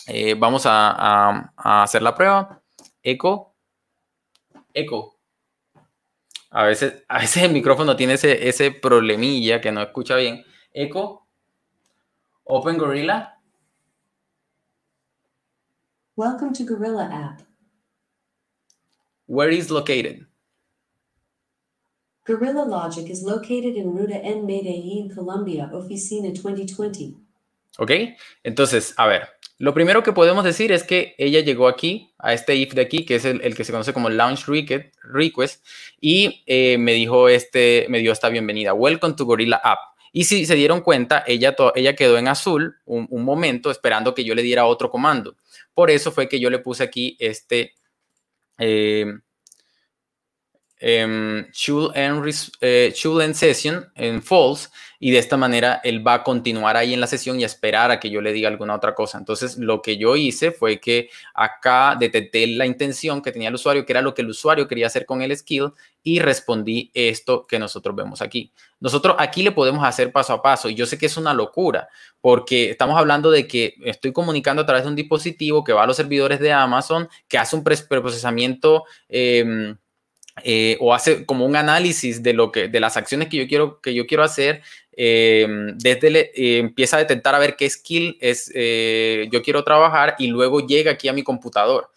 Speaker 2: eh, vamos a, a hacer la prueba. Eco. Eco. A veces, a veces el micrófono tiene ese, ese problemilla que no escucha bien. Echo, Open Gorilla. Welcome to Gorilla app. Where is located?
Speaker 1: Gorilla Logic is located in Ruta N Medellín, Colombia, Oficina 2020.
Speaker 2: ¿Ok? Entonces, a ver, lo primero que podemos decir es que ella llegó aquí, a este if de aquí, que es el, que se conoce como launch request, y eh, me dijo este, me dio esta bienvenida, welcome to Gorilla App. Y si se dieron cuenta, ella, ella quedó en azul un, momento esperando que yo le diera otro comando. Por eso fue que yo le puse aquí este, eh, should, em, eh, end session en false y de esta manera él va a continuar ahí en la sesión y esperar a que yo le diga alguna otra cosa. Entonces lo que yo hice fue que acá detecté la intención que tenía el usuario, que era lo que el usuario quería hacer con el skill y respondí esto que nosotros vemos aquí. Nosotros aquí le podemos hacer paso a paso y yo sé que es una locura porque estamos hablando de que estoy comunicando a través de un dispositivo que va a los servidores de Amazon, que hace un preprocesamiento. Em, eh, o hace como un análisis de lo que de las acciones que yo quiero que yo quiero hacer em, desde eh, empieza a intentar a ver qué skill es eh, yo quiero trabajar y luego llega aquí a mi computador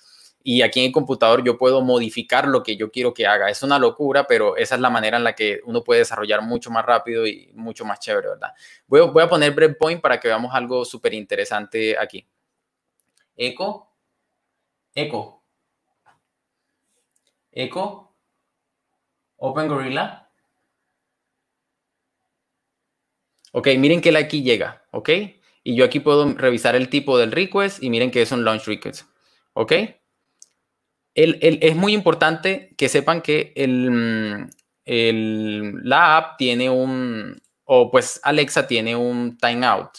Speaker 2: y aquí en el computador yo puedo modificar lo que yo quiero que haga es una locura pero esa es la manera en la que uno puede desarrollar mucho más rápido y mucho más chévere verdad voy, a, voy a poner breakpoint para que veamos algo súper interesante aquí eco eco eco Open Gorilla. Ok, miren que la aquí llega, ¿ok? Y yo aquí puedo revisar el tipo del request y miren que es un launch request, ¿ok? El, es muy importante que sepan que mm, el, la app tiene un, o pues Alexa tiene un timeout.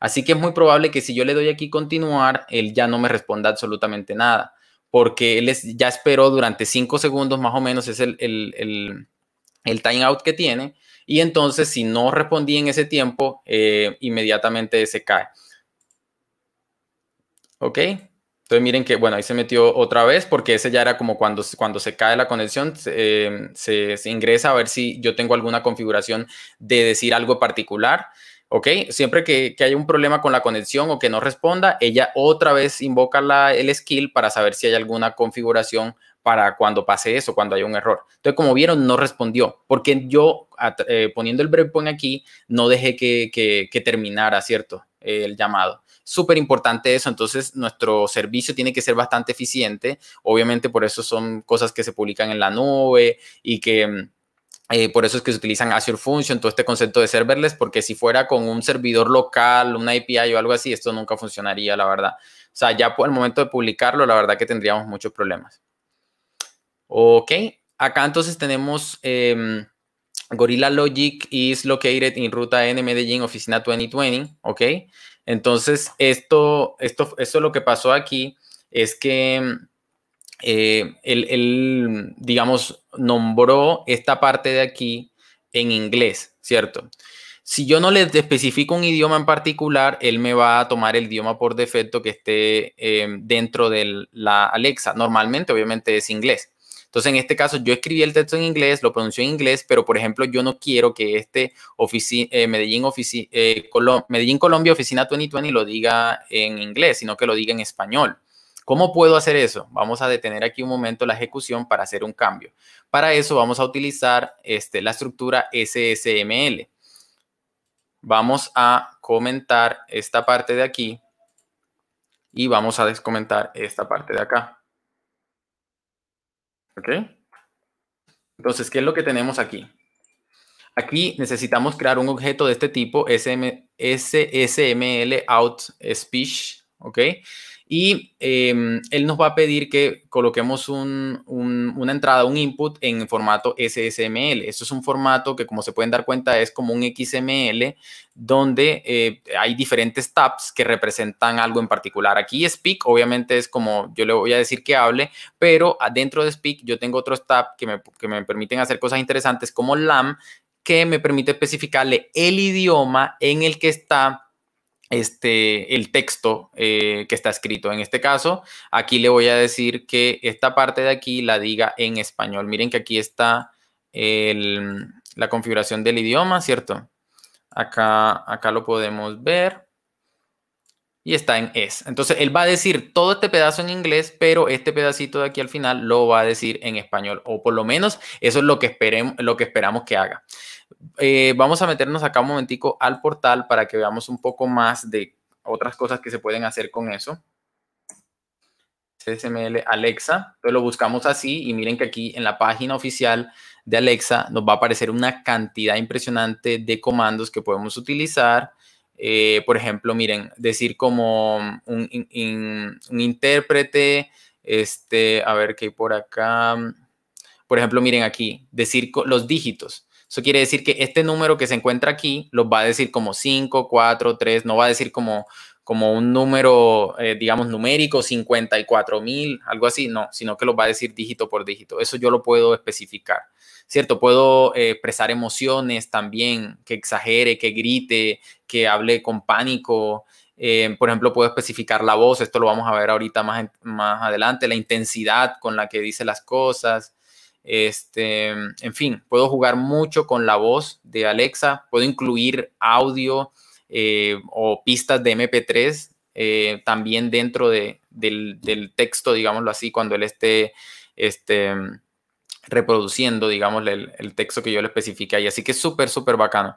Speaker 2: Así que es muy probable que si yo le doy aquí continuar, él ya no me responda absolutamente nada porque él ya esperó durante cinco segundos más o menos, es el, el, time out que tiene, y entonces si no respondí en ese tiempo, eh, inmediatamente se cae. ¿Ok? Entonces miren que, bueno, ahí se metió otra vez porque ese ya era como cuando, cuando se cae la conexión, se, eh, se, ingresa a ver si yo tengo alguna configuración de decir algo particular. ¿ok? Siempre que, que haya un problema con la conexión o que no responda, ella otra vez invoca la, el skill para saber si hay alguna configuración para cuando pase eso, cuando hay un error. Entonces, como vieron, no respondió, porque yo eh, poniendo el breakpoint aquí, no dejé que, que, que terminara, ¿cierto? el llamado. Súper importante eso, entonces nuestro servicio tiene que ser bastante eficiente, obviamente por eso son cosas que se publican en la nube y que mm, eh, por eso es que se utilizan Azure Function, todo este concepto de serverless, porque si fuera con un servidor local, una API o algo así, esto nunca funcionaría, la verdad. O sea, ya por el momento de publicarlo, la verdad que tendríamos muchos problemas. Ok, acá entonces tenemos em, Gorilla Logic is located in Ruta N Medellín, Oficina 2020, ok. Entonces, esto, esto, esto lo que pasó aquí es que em, eh, él, digamos, nombró esta parte de aquí en inglés, ¿cierto? Si yo no le especifico un idioma en particular, él me va a tomar el idioma por defecto que esté eh, dentro de la Alexa. Normalmente, obviamente, es inglés. Entonces, en este caso, yo escribí el texto en inglés, lo pronunció en inglés, pero por ejemplo, yo no quiero que este eh, Medellín, Medellín Colombia Oficina 2020 lo diga en inglés, sino que lo diga en español. ¿Cómo puedo hacer eso? Vamos a detener aquí un momento la ejecución para hacer un cambio. Para eso vamos a utilizar este, la estructura SSML. Vamos a comentar esta parte de aquí y vamos a descomentar esta parte de acá. ¿Ok? Entonces, ¿qué es lo que tenemos aquí? Aquí necesitamos crear un objeto de este tipo, SSML out speech, ¿ok? y em, él nos va a pedir que coloquemos una entrada, un input en formato SSML. Eso es un formato que, como se pueden dar cuenta, es como un XML donde eh, hay diferentes tabs que representan algo en particular. Aquí Speak, obviamente, es como yo le voy a decir que hable, pero adentro de Speak yo tengo otros tabs que me, que me permiten hacer cosas interesantes como LAM, que me permite especificarle el idioma en el que está este, el texto eh, que está escrito. En este caso, aquí le voy a decir que esta parte de aquí la diga en español. Miren que aquí está la configuración del idioma, ¿cierto? Acá, acá lo podemos ver. Y está en es. Entonces, él va a decir todo este pedazo en inglés, pero este pedacito de aquí al final lo va a decir en español. O por lo menos eso es lo que, esperemos, lo que esperamos que haga. Eh, vamos a meternos acá un momentico al portal para que veamos un poco más de otras cosas que se pueden hacer con eso. CSML Alexa, lo buscamos así y miren que aquí en la página oficial de Alexa nos va a aparecer una cantidad impresionante de comandos que podemos utilizar. Eh, por ejemplo, miren, decir como un, intérprete, este, a ver qué hay por acá. Por ejemplo, miren aquí, decir los dígitos. Eso quiere decir que este número que se encuentra aquí los va a decir como 5, 4, 3, no va a decir como, como un número, eh, digamos, numérico, 54 mil, algo así, no, sino que los va a decir dígito por dígito. Eso yo lo puedo especificar, ¿cierto? Puedo eh, expresar emociones también, que exagere, que grite, que hable con pánico. Eh, por ejemplo, puedo especificar la voz, esto lo vamos a ver ahorita más, más adelante, la intensidad con la que dice las cosas. Este, en fin, puedo jugar mucho con la voz de Alexa, puedo incluir audio eh, o pistas de MP3 eh, también dentro del, texto, digámoslo así, cuando él esté este, reproduciendo, digamos, el, texto que yo le especifique Y Así que es súper, súper bacano.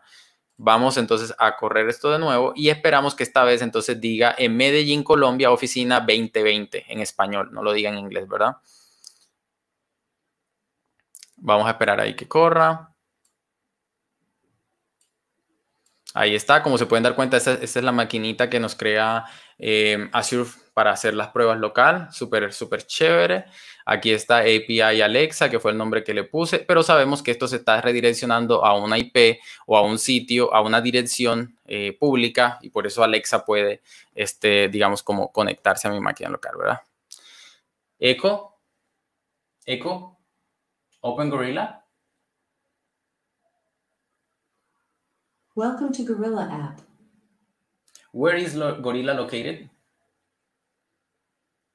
Speaker 2: Vamos entonces a correr esto de nuevo y esperamos que esta vez entonces diga en Medellín, Colombia, oficina 2020 en español, no lo diga en inglés, ¿verdad? Vamos a esperar ahí que corra. Ahí está, como se pueden dar cuenta, esta, es la maquinita que nos crea em, Azure para hacer las pruebas local. Súper, súper chévere. Aquí está API Alexa, que fue el nombre que le puse, pero sabemos que esto se está redireccionando a una IP o a un sitio, a una dirección eh, pública y por eso Alexa puede, este, digamos, como conectarse a mi máquina local, ¿verdad? Echo. Echo. Open Gorilla.
Speaker 1: Welcome to Gorilla app.
Speaker 2: Where is Lo Gorilla located?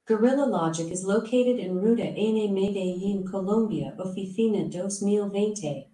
Speaker 1: Gorilla Logic is located in Ruta Ene Medellin, Colombia, Oficina dos mil Veinte.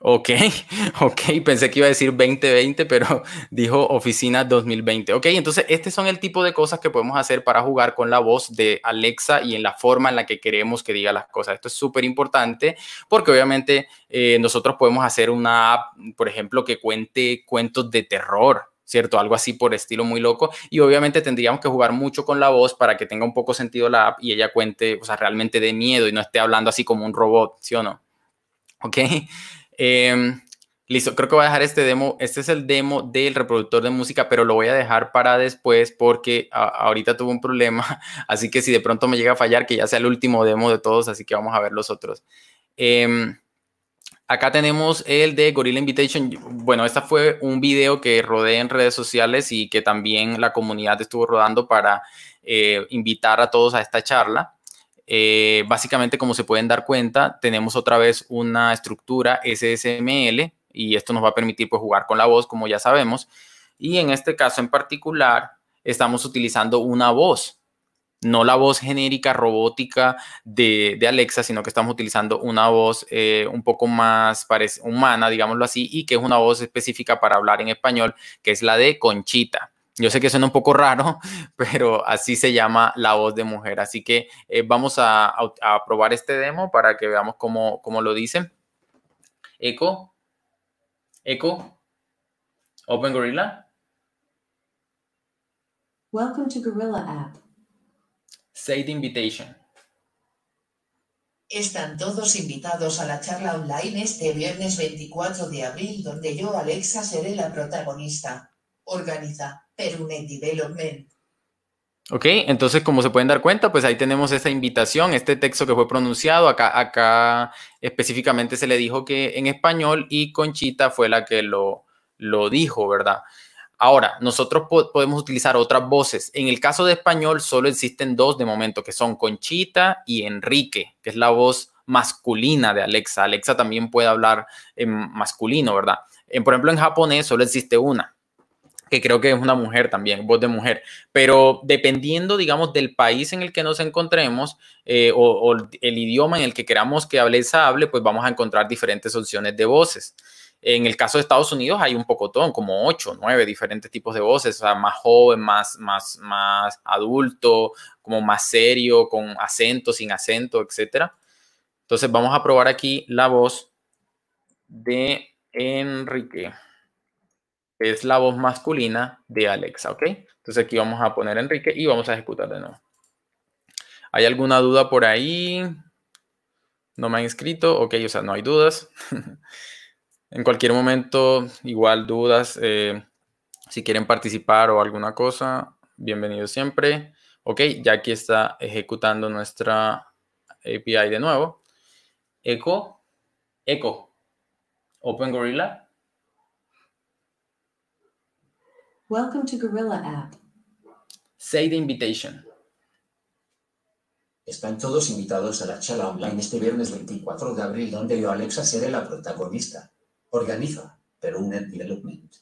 Speaker 2: Ok, ok, pensé que iba a decir 2020, pero dijo Oficina 2020. Ok, entonces este son el tipo de cosas que podemos hacer para jugar con la voz de Alexa y en la forma en la que queremos que diga las cosas. Esto es súper importante porque obviamente eh, nosotros podemos hacer una app, por ejemplo, que cuente cuentos de terror. ¿Cierto? Algo así por estilo muy loco. Y obviamente tendríamos que jugar mucho con la voz para que tenga un poco sentido la app y ella cuente, o sea, realmente de miedo y no esté hablando así como un robot, ¿sí o no? ¿Ok? Em, listo, creo que voy a dejar este demo. Este es el demo del reproductor de música, pero lo voy a dejar para después porque ahorita tuve un problema. Así que si de pronto me llega a fallar, que ya sea el último demo de todos, así que vamos a ver los otros. Em, acá tenemos el de Gorilla Invitation. Bueno, esta fue un video que rodé en redes sociales y que también la comunidad estuvo rodando para eh, invitar a todos a esta charla. Eh, básicamente, como se pueden dar cuenta, tenemos otra vez una estructura SSML y esto nos va a permitir pues, jugar con la voz, como ya sabemos. Y en este caso en particular, estamos utilizando una voz, no la voz genérica robótica de, Alexa, sino que estamos utilizando una voz eh, un poco más humana, digámoslo así, y que es una voz específica para hablar en español, que es la de Conchita. Yo sé que suena un poco raro, pero así se llama la voz de mujer. Así que eh, vamos a, probar este demo para que veamos cómo, lo dice. Eco, eco, Open Gorilla.
Speaker 1: Welcome to Gorilla App.
Speaker 2: Say the invitation. Están todos invitados a la charla online este viernes 24 de abril, donde yo, Alexa, seré la protagonista. Organiza. Pero Permanent Development. Ok, entonces como se pueden dar cuenta, pues ahí tenemos esa invitación, este texto que fue pronunciado, acá, acá específicamente se le dijo que en español y Conchita fue la que lo, lo dijo, ¿verdad? Ahora, nosotros podemos utilizar otras voces. En el caso de español solo existen dos de momento, que son Conchita y Enrique, que es la voz masculina de Alexa. Alexa también puede hablar en masculino, ¿verdad? por ejemplo, en japonés solo existe una, que creo que es una mujer también, voz de mujer, pero dependiendo, digamos, del país en el que nos encontremos eh, o, el idioma en el que queramos que hable esa hable, pues vamos a encontrar diferentes opciones de voces. En el caso de Estados Unidos hay un pocotón, como ocho, nueve diferentes tipos de voces, o sea, más joven, más, más, más adulto, como más serio, con acento, sin acento, etc. Entonces vamos a probar aquí la voz de Enrique es la voz masculina de Alexa, ¿ok? Entonces aquí vamos a poner Enrique y vamos a ejecutar de nuevo. ¿Hay alguna duda por ahí? ¿No me han inscrito? Ok, o sea, no hay dudas. en cualquier momento, igual dudas, eh, si quieren participar o alguna cosa, bienvenidos siempre. Ok, ya aquí está ejecutando nuestra API de nuevo. Echo, Echo, Open Gorilla.
Speaker 1: Welcome to Gorilla App.
Speaker 2: Say the invitation. Están todos invitados a la charla online este viernes 24 de abril donde yo, Alexa, seré la protagonista.
Speaker 1: Organiza un Development.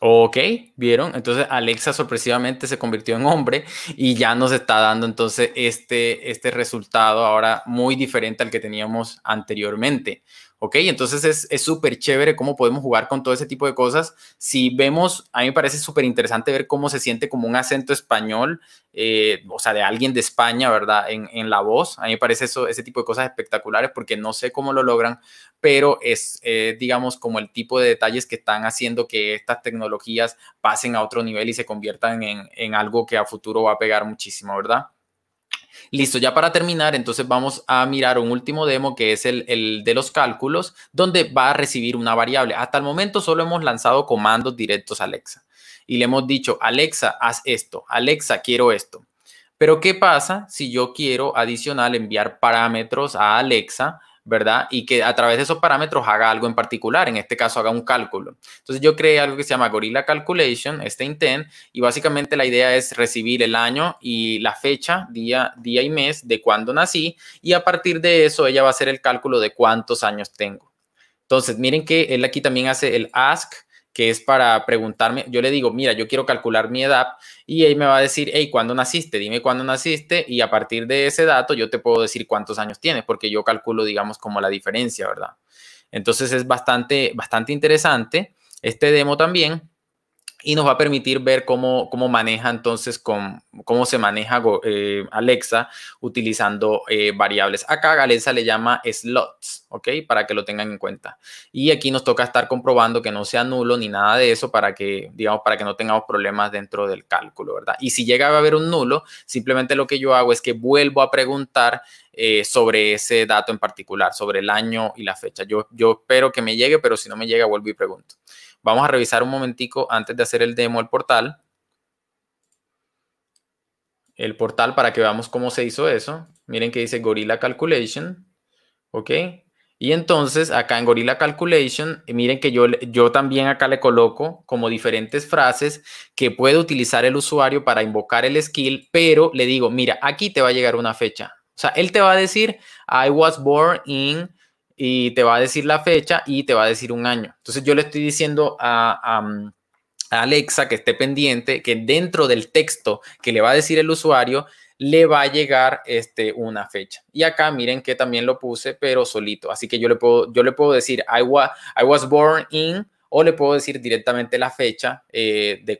Speaker 2: Ok, vieron. Entonces Alexa sorpresivamente se convirtió en hombre y ya nos está dando entonces este, este resultado ahora muy diferente al que teníamos anteriormente. ¿ok? Entonces es súper chévere cómo podemos jugar con todo ese tipo de cosas. Si vemos, a mí me parece súper interesante ver cómo se siente como un acento español, eh, o sea, de alguien de España, ¿verdad? En, en, la voz. A mí me parece eso, ese tipo de cosas espectaculares porque no sé cómo lo logran, pero es, eh, digamos, como el tipo de detalles que están haciendo que estas tecnologías pasen a otro nivel y se conviertan en, en algo que a futuro va a pegar muchísimo, ¿verdad? Listo, ya para terminar, entonces vamos a mirar un último demo que es el, de los cálculos, donde va a recibir una variable. Hasta el momento solo hemos lanzado comandos directos a Alexa y le hemos dicho, Alexa, haz esto, Alexa, quiero esto. Pero ¿qué pasa si yo quiero adicional enviar parámetros a Alexa ¿verdad? Y que a través de esos parámetros haga algo en particular, en este caso haga un cálculo. Entonces yo creé algo que se llama Gorilla Calculation, este intent, y básicamente la idea es recibir el año y la fecha, día, día y mes de cuando nací, y a partir de eso ella va a hacer el cálculo de cuántos años tengo. Entonces, miren que él aquí también hace el ask, que es para preguntarme, yo le digo, mira, yo quiero calcular mi edad y él me va a decir, hey, ¿cuándo naciste? Dime cuándo naciste y a partir de ese dato yo te puedo decir cuántos años tienes porque yo calculo, digamos, como la diferencia, ¿verdad? Entonces es bastante, bastante interesante este demo también y nos va a permitir ver cómo, cómo maneja entonces, con, cómo se maneja eh, Alexa utilizando eh, variables. Acá Alexa le llama slots, ¿ok? Para que lo tengan en cuenta. Y aquí nos toca estar comprobando que no sea nulo ni nada de eso para que, digamos, para que no tengamos problemas dentro del cálculo, ¿verdad? Y si llega a haber un nulo, simplemente lo que yo hago es que vuelvo a preguntar eh, sobre ese dato en particular, sobre el año y la fecha. Yo, yo espero que me llegue, pero si no me llega, vuelvo y pregunto. Vamos a revisar un momentico antes de hacer el demo el portal. El portal para que veamos cómo se hizo eso. Miren que dice Gorilla Calculation. ¿Ok? Y entonces acá en Gorilla Calculation, eh, miren que yo, yo también acá le coloco como diferentes frases que puede utilizar el usuario para invocar el skill, pero le digo, mira, aquí te va a llegar una fecha. O sea, él te va a decir, I was born in y te va a decir la fecha y te va a decir un año. Entonces yo le estoy diciendo mm, a, Alexa que esté pendiente, que dentro del texto que le va a decir el usuario, le va a llegar este, una fecha. Y acá miren que también lo puse, pero solito. Así que yo le puedo, yo le puedo decir, I, I was born in, o le puedo decir directamente la fecha eh, de, de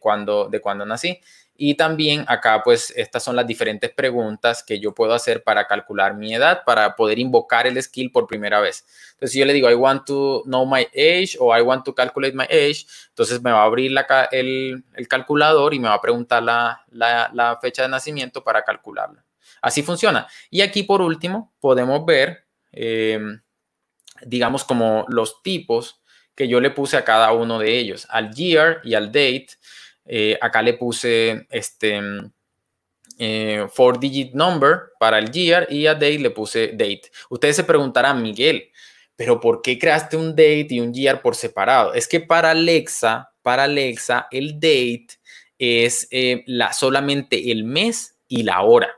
Speaker 2: cuando nací. Y también acá, pues, estas son las diferentes preguntas que yo puedo hacer para calcular mi edad, para poder invocar el skill por primera vez. Entonces, si yo le digo, I want to know my age o I want to calculate my age, entonces me va a abrir el, calculador y me va a preguntar la, fecha de nacimiento para calcularla. Así funciona. Y aquí, por último, podemos ver, em, digamos, como los tipos que yo le puse a cada uno de ellos, al year y al date. Eh, acá le puse este eh, four digit number para el year y a date le puse date. Ustedes se preguntarán, Miguel, pero ¿por qué creaste un date y un year por separado? Es que para Alexa, para Alexa, el date es eh, la, solamente el mes y la hora.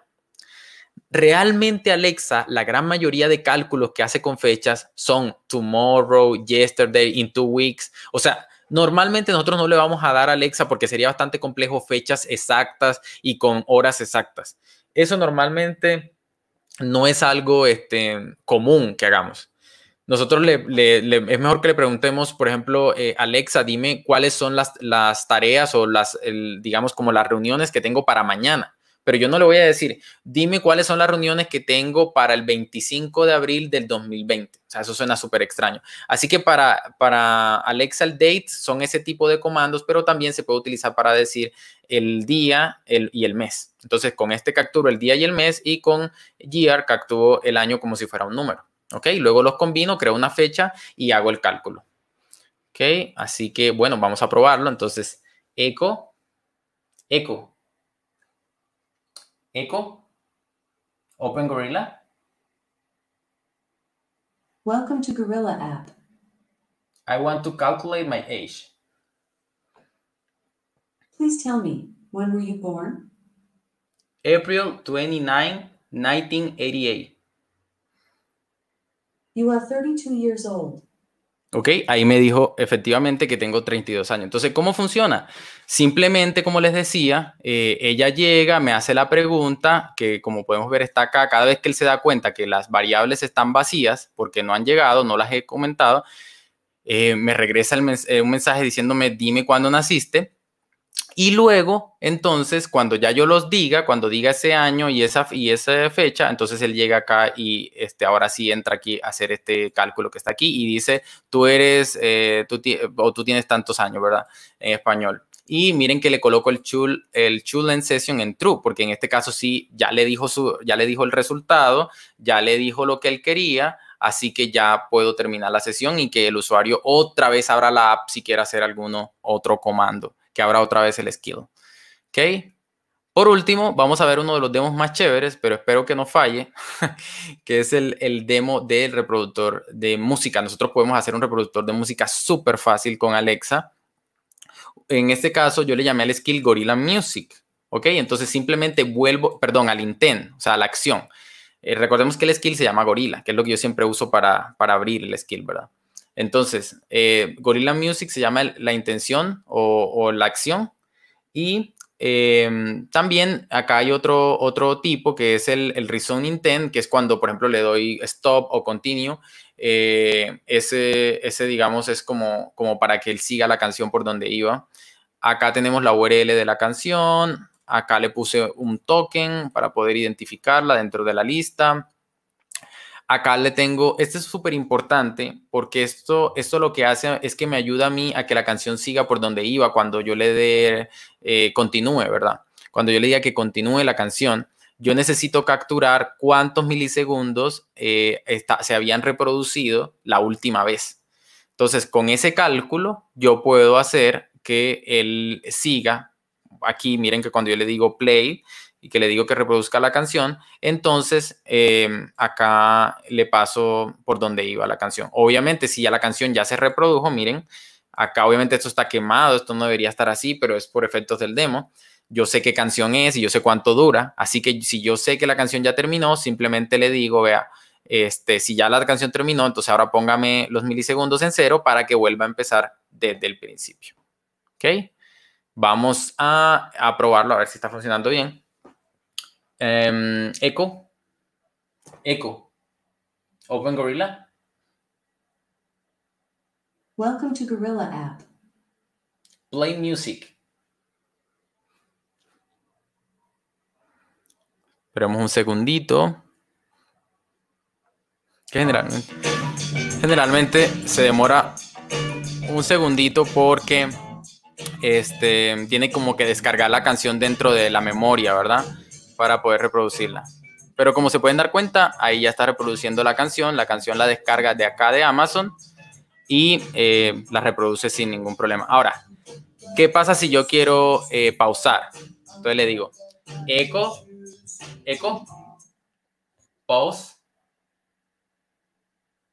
Speaker 2: Realmente Alexa, la gran mayoría de cálculos que hace con fechas son tomorrow, yesterday, in two weeks. O sea, Normalmente nosotros no le vamos a dar a Alexa porque sería bastante complejo fechas exactas y con horas exactas. Eso normalmente no es algo este, común que hagamos. Nosotros le, es mejor que le preguntemos, por ejemplo, eh, Alexa, dime cuáles son las, tareas o las, digamos, como las reuniones que tengo para mañana pero yo no le voy a decir, dime cuáles son las reuniones que tengo para el 25 de abril del 2020. O sea, eso suena súper extraño. Así que para, para Alexa el date son ese tipo de comandos, pero también se puede utilizar para decir el día y el mes. Entonces, con este capturo el día y el mes y con year capturo el año como si fuera un número. ¿Ok? Luego los combino, creo una fecha y hago el cálculo. ¿Ok? Así que, bueno, vamos a probarlo. Entonces, eco, eco, Echo, open Gorilla.
Speaker 1: Welcome to Gorilla app.
Speaker 2: I want to calculate my age.
Speaker 1: Please tell me, when were you born?
Speaker 2: April 29, 1988.
Speaker 1: You are 32 years old.
Speaker 2: ¿Ok? Ahí me dijo efectivamente que tengo 32 años. Entonces, ¿cómo funciona? Simplemente, como les decía, eh, ella llega, me hace la pregunta, que como podemos ver está acá, cada vez que él se da cuenta que las variables están vacías porque no han llegado, no las he comentado, eh, me regresa eh, un mensaje diciéndome, dime cuándo naciste. Y luego, entonces, cuando ya yo los diga, cuando diga ese año y esa, y esa fecha, entonces él llega acá y este, ahora sí entra aquí a hacer este cálculo que está aquí y dice, tú eres, eh, tú o tú tienes tantos años, ¿verdad? En español. Y miren que le coloco el chul, el chul en session en true, porque en este caso sí, ya le dijo su, ya le dijo el resultado, ya le dijo lo que él quería, así que ya puedo terminar la sesión y que el usuario otra vez abra la app si quiere hacer alguno otro comando que habrá otra vez el skill. ¿Ok? Por último, vamos a ver uno de los demos más chéveres, pero espero que no falle, que es el, demo del reproductor de música. Nosotros podemos hacer un reproductor de música súper fácil con Alexa. En este caso, yo le llamé al skill Gorilla Music. ¿Ok? Entonces simplemente vuelvo, perdón, al intent, o sea, a la acción. Eh, recordemos que el skill se llama Gorilla, que es lo que yo siempre uso para, para abrir el skill, ¿verdad? Entonces, eh, Gorilla Music se llama la intención o, la acción. Y em, también acá hay otro, otro tipo que es el, el Reason Intent, que es cuando, por ejemplo, le doy stop o continue. Eh, ese, digamos, es como, como para que él siga la canción por donde iba. Acá tenemos la URL de la canción. Acá le puse un token para poder identificarla dentro de la lista. Acá le tengo, este es súper importante porque esto, esto lo que hace es que me ayuda a mí a que la canción siga por donde iba cuando yo le dé, eh, continúe, ¿verdad? Cuando yo le diga que continúe la canción, yo necesito capturar cuántos milisegundos eh, se habían reproducido la última vez. Entonces, con ese cálculo, yo puedo hacer que él siga. Aquí, miren que cuando yo le digo play, y que le digo que reproduzca la canción, entonces em, acá le paso por donde iba la canción. Obviamente, si ya la canción ya se reprodujo, miren, acá obviamente esto está quemado, esto no debería estar así, pero es por efectos del demo. Yo sé qué canción es y yo sé cuánto dura, así que si yo sé que la canción ya terminó, simplemente le digo, vea, este, si ya la canción terminó, entonces ahora póngame los milisegundos en cero para que vuelva a empezar desde el principio. ¿Ok? Vamos a, a probarlo a ver si está funcionando bien. Em, Echo. Echo. Open Gorilla.
Speaker 1: Welcome to Gorilla app.
Speaker 2: Play music. Esperamos un segundito. generalmente, generalmente se demora un segundito porque este, tiene como que descargar la canción dentro de la memoria, ¿verdad? para poder reproducirla. Pero como se pueden dar cuenta, ahí ya está reproduciendo la canción, la canción la descarga de acá de Amazon y eh, la reproduce sin ningún problema. Ahora, ¿qué pasa si yo quiero eh, pausar? Entonces le digo, eco, eco, pause.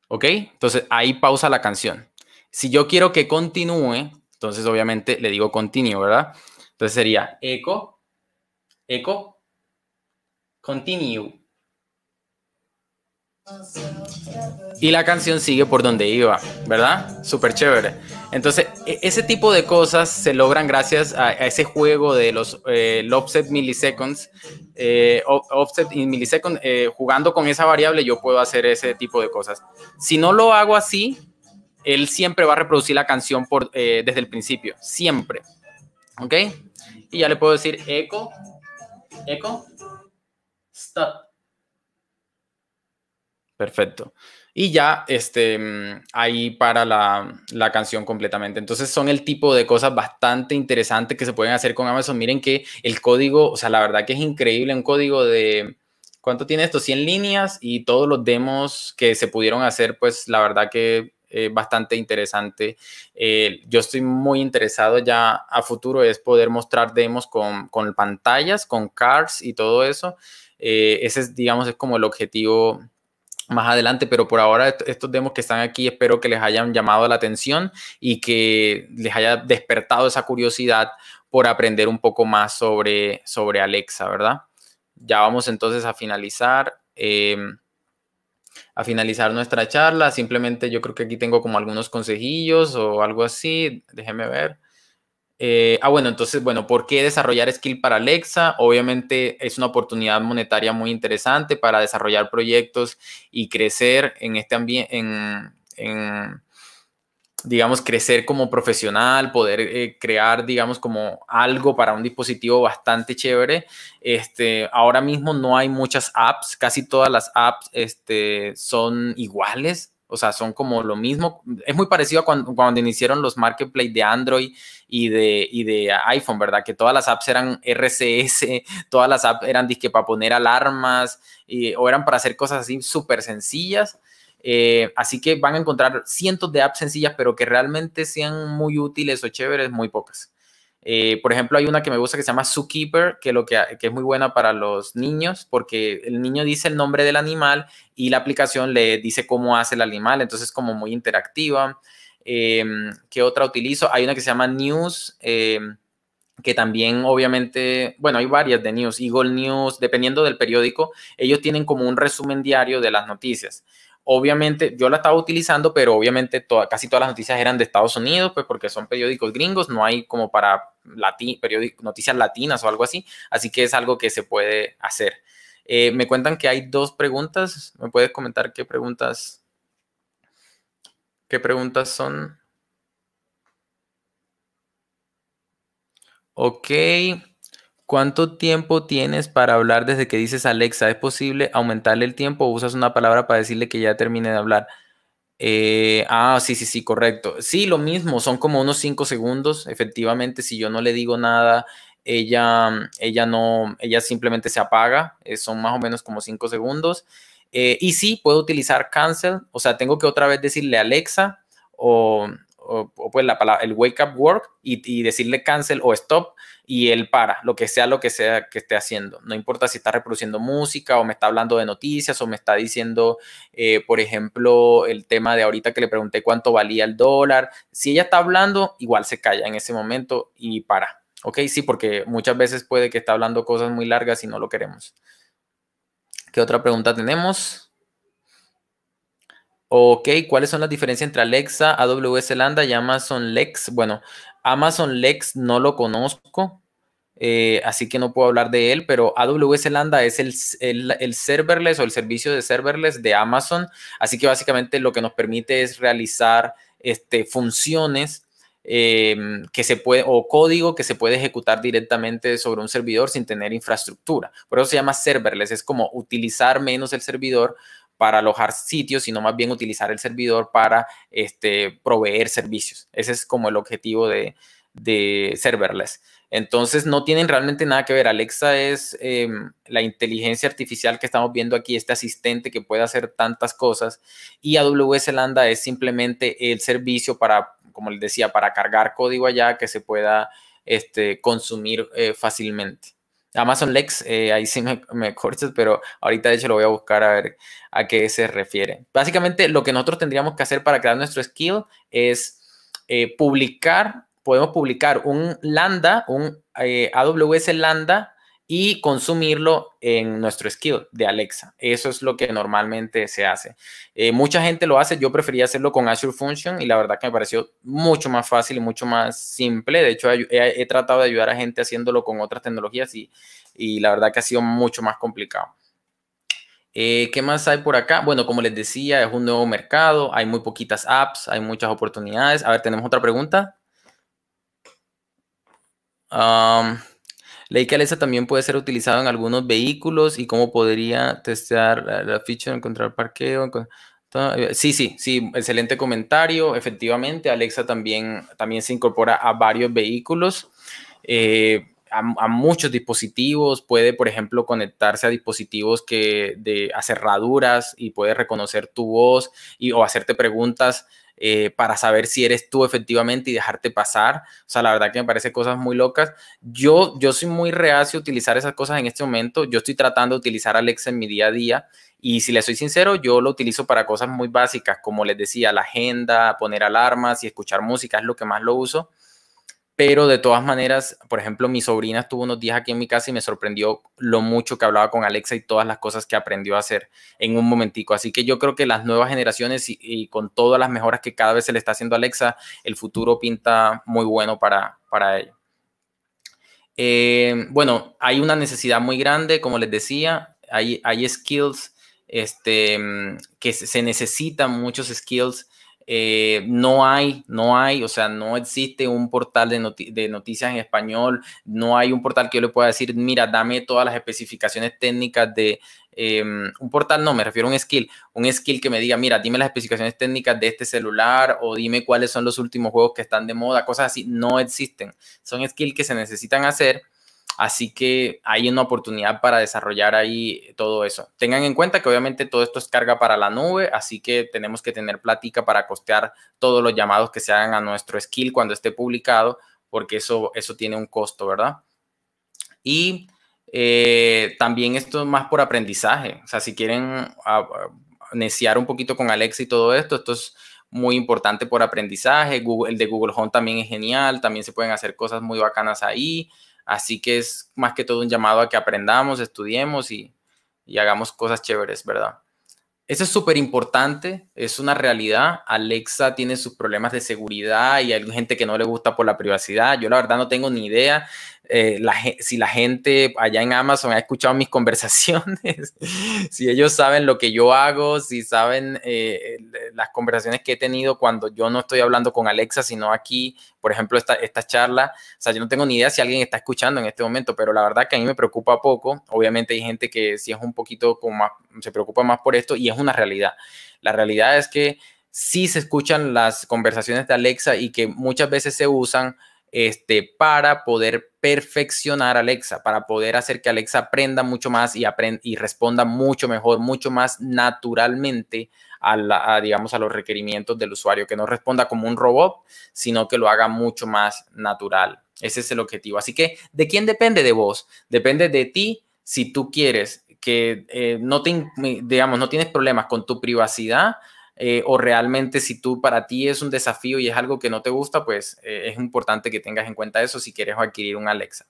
Speaker 2: ¿Ok? Entonces ahí pausa la canción. Si yo quiero que continúe, entonces obviamente le digo continue, ¿verdad? Entonces sería eco, eco, Continue. Y la canción sigue por donde iba, ¿verdad? Súper chévere. Entonces, e-, ese tipo de cosas se logran gracias a, ese juego de los eh, offset milliseconds. Eh, offset y milliseconds, eh, jugando con esa variable, yo puedo hacer ese tipo de cosas. Si no lo hago así, él siempre va a reproducir la canción desde el principio, siempre. ¿Ok? Y ya le puedo decir eco, eco, Perfecto. Y ya este, mm, ahí para la, canción completamente. Entonces son el tipo de cosas bastante interesantes que se pueden hacer con Amazon. Miren que el código, o sea, la verdad que es increíble, un código de, ¿cuánto tiene esto? 100 líneas y todos los demos que se pudieron hacer, pues la verdad que eh, bastante interesante. Eh, yo estoy muy interesado ya a futuro, es poder mostrar demos con, con pantallas, con cards y todo eso. Eh, ese, es, digamos, es como el objetivo más adelante, pero por ahora estos demos que están aquí espero que les hayan llamado la atención y que les haya despertado esa curiosidad por aprender un poco más sobre, sobre Alexa, ¿verdad? Ya vamos entonces a finalizar. Eh, a finalizar nuestra charla, simplemente yo creo que aquí tengo como algunos consejillos o algo así, déjeme ver. Eh, ah, bueno, entonces, bueno, ¿por qué desarrollar skill para Alexa? Obviamente es una oportunidad monetaria muy interesante para desarrollar proyectos y crecer en este ambiente, en, digamos, crecer como profesional, poder eh, crear, digamos, como algo para un dispositivo bastante chévere. Este, ahora mismo no hay muchas apps, casi todas las apps este, son iguales o sea, son como lo mismo. Es muy parecido a cuando, iniciaron los marketplaces de Android y de, iPhone, ¿verdad? Que todas las apps eran RCS, todas las apps eran disque para poner alarmas o eran para hacer cosas así súper sencillas. Eh, así que van a encontrar cientos de apps sencillas, pero que realmente sean muy útiles o chéveres, muy pocas. Eh, por ejemplo, hay una que me gusta que se llama Zookeeper, que, lo que, es muy buena para los niños, porque el niño dice el nombre del animal y la aplicación le dice cómo hace el animal, entonces como muy interactiva. Em, ¿Qué otra utilizo? Hay una que se llama News, em, que también obviamente, bueno, hay varias de News, Eagle News, dependiendo del periódico, ellos tienen como un resumen diario de las noticias. Obviamente, yo la estaba utilizando, pero obviamente casi todas las noticias eran de Estados Unidos, pues porque son periódicos gringos, no hay como para lati noticias latinas o algo así, así que es algo que se puede hacer. Eh, me cuentan que hay dos preguntas, ¿me puedes comentar qué preguntas, qué preguntas son? Ok. ¿Cuánto tiempo tienes para hablar desde que dices Alexa? ¿Es posible aumentarle el tiempo o usas una palabra para decirle que ya termine de hablar? Eh, ah, sí, sí, sí, correcto. Sí, lo mismo, son como unos cinco segundos. Efectivamente, si yo no le digo nada, ella, ella no, ella simplemente se apaga. Eh, son más o menos como cinco segundos. Eh, y sí, puedo utilizar cancel, o sea, tengo que otra vez decirle Alexa o, o, pues la palabra, el wake up work y, decirle cancel o stop y él para, lo que sea lo que sea que esté haciendo. No importa si está reproduciendo música o me está hablando de noticias o me está diciendo, eh, por ejemplo, el tema de ahorita que le pregunté cuánto valía el dólar. Si ella está hablando, igual se calla en ese momento y para. Ok, sí, porque muchas veces puede que está hablando cosas muy largas y no lo queremos. ¿Qué otra pregunta tenemos? Ok, ¿cuáles son las diferencias entre Alexa, AWS Lambda y Amazon Lex? Bueno, Amazon Lex no lo conozco, eh, así que no puedo hablar de él, pero AWS Lambda es el, el, serverless o el servicio de serverless de Amazon, así que básicamente lo que nos permite es realizar este, funciones em, que se puede o código que se puede ejecutar directamente sobre un servidor sin tener infraestructura. Por eso se llama serverless, es como utilizar menos el servidor para alojar sitios, sino más bien utilizar el servidor para este, proveer servicios. Ese es como el objetivo de, serverless. Entonces no tienen realmente nada que ver. Alexa es em, la inteligencia artificial que estamos viendo aquí, este asistente que puede hacer tantas cosas. Y AWS Lambda es simplemente el servicio para, como les decía, para cargar código allá que se pueda este, consumir eh, fácilmente. Amazon Lex, eh, ahí sí me, pero ahorita de hecho lo voy a buscar a ver a qué se refiere. Básicamente lo que nosotros tendríamos que hacer para crear nuestro skill es eh, publicar, podemos publicar un lambda, un eh, AWS lambda y consumirlo en nuestro skill de Alexa. Eso es lo que normalmente se hace. Eh, mucha gente lo hace, yo prefería hacerlo con Azure Function y la verdad que me pareció mucho más fácil y mucho más simple. De hecho, he, tratado de ayudar a gente haciéndolo con otras tecnologías y, y la verdad que ha sido mucho más complicado. Eh, ¿Qué más hay por acá? Bueno, como les decía, es un nuevo mercado, hay muy poquitas apps, hay muchas oportunidades. A ver, tenemos otra pregunta. Um, Leí que Alexa también puede ser utilizado en algunos vehículos y cómo podría testear la, ficha feature, encontrar parqueo. Eh, sí, sí, sí, excelente comentario. Efectivamente, Alexa también, también se incorpora a varios vehículos. Eh, a, muchos dispositivos, puede, por ejemplo, conectarse a dispositivos que de cerraduras y puede reconocer tu voz y, o hacerte preguntas eh, para saber si eres tú efectivamente y dejarte pasar. O sea, la verdad que me parece cosas muy locas. Yo, yo soy muy reacio a utilizar esas cosas en este momento. Yo estoy tratando de utilizar Alexa en mi día a día y si le soy sincero, yo lo utilizo para cosas muy básicas, como les decía, la agenda, poner alarmas y escuchar música es lo que más lo uso. Pero de todas maneras, por ejemplo, mi sobrina estuvo unos días aquí en mi casa y me sorprendió lo mucho que hablaba con Alexa y todas las cosas que aprendió a hacer en un momentico. Así que yo creo que las nuevas generaciones y, con todas las mejoras que cada vez se le está haciendo a Alexa, el futuro pinta muy bueno para, para ello. Eh, bueno, hay una necesidad muy grande, como les decía, hay, hay skills este, mm, que se necesitan muchos skills eh, no hay, no hay, o sea, no existe un portal de, de, noticias en español, no hay un portal que yo le pueda decir, mira, dame todas las especificaciones técnicas de em, un portal, no, me refiero a un skill, un skill que me diga, mira, dime las especificaciones técnicas de este celular o dime cuáles son los últimos juegos que están de moda, cosas así, no existen. Son skills que se necesitan hacer Así que hay una oportunidad para desarrollar ahí todo eso. Tengan en cuenta que obviamente todo esto es carga para la nube, así que tenemos que tener plática para costear todos los llamados que se hagan a nuestro skill cuando esté publicado, porque eso, eso tiene un costo, ¿verdad? Y eh, también esto es más por aprendizaje. O sea, si quieren ah, ah, neciar un poquito con Alex y todo esto, esto es muy importante por aprendizaje. Google, el de Google Home también es genial, también se pueden hacer cosas muy bacanas ahí. Así que es más que todo un llamado a que aprendamos, estudiemos y, hagamos cosas chéveres, ¿verdad? Eso es súper importante, es una realidad. Alexa tiene sus problemas de seguridad y hay gente que no le gusta por la privacidad. Yo la verdad no tengo ni idea. Eh, si la gente allá en Amazon ha escuchado mis conversaciones, si ellos saben lo que yo hago, si saben eh, eh, las conversaciones que he tenido cuando yo no estoy hablando con Alexa, sino aquí, por ejemplo, esta, esta charla. O sea, yo no tengo ni idea si alguien está escuchando en este momento, pero la verdad que a mí me preocupa poco. Obviamente hay gente que sí es un poquito como más, se preocupa más por esto y es una realidad. La realidad es que sí se escuchan las conversaciones de Alexa y que muchas veces se usan este, para poder perfeccionar Alexa, para poder hacer que Alexa aprenda mucho más y, y responda mucho mejor, mucho más naturalmente a, digamos, a los requerimientos del usuario, que no responda como un robot, sino que lo haga mucho más natural. Ese es el objetivo. Así que, ¿de quién depende? De vos. Depende de ti si tú quieres que eh, no, te, digamos, no tienes problemas con tu privacidad eh, o realmente si tú para ti es un desafío y es algo que no te gusta, pues eh, es importante que tengas en cuenta eso si quieres adquirir un Alexa.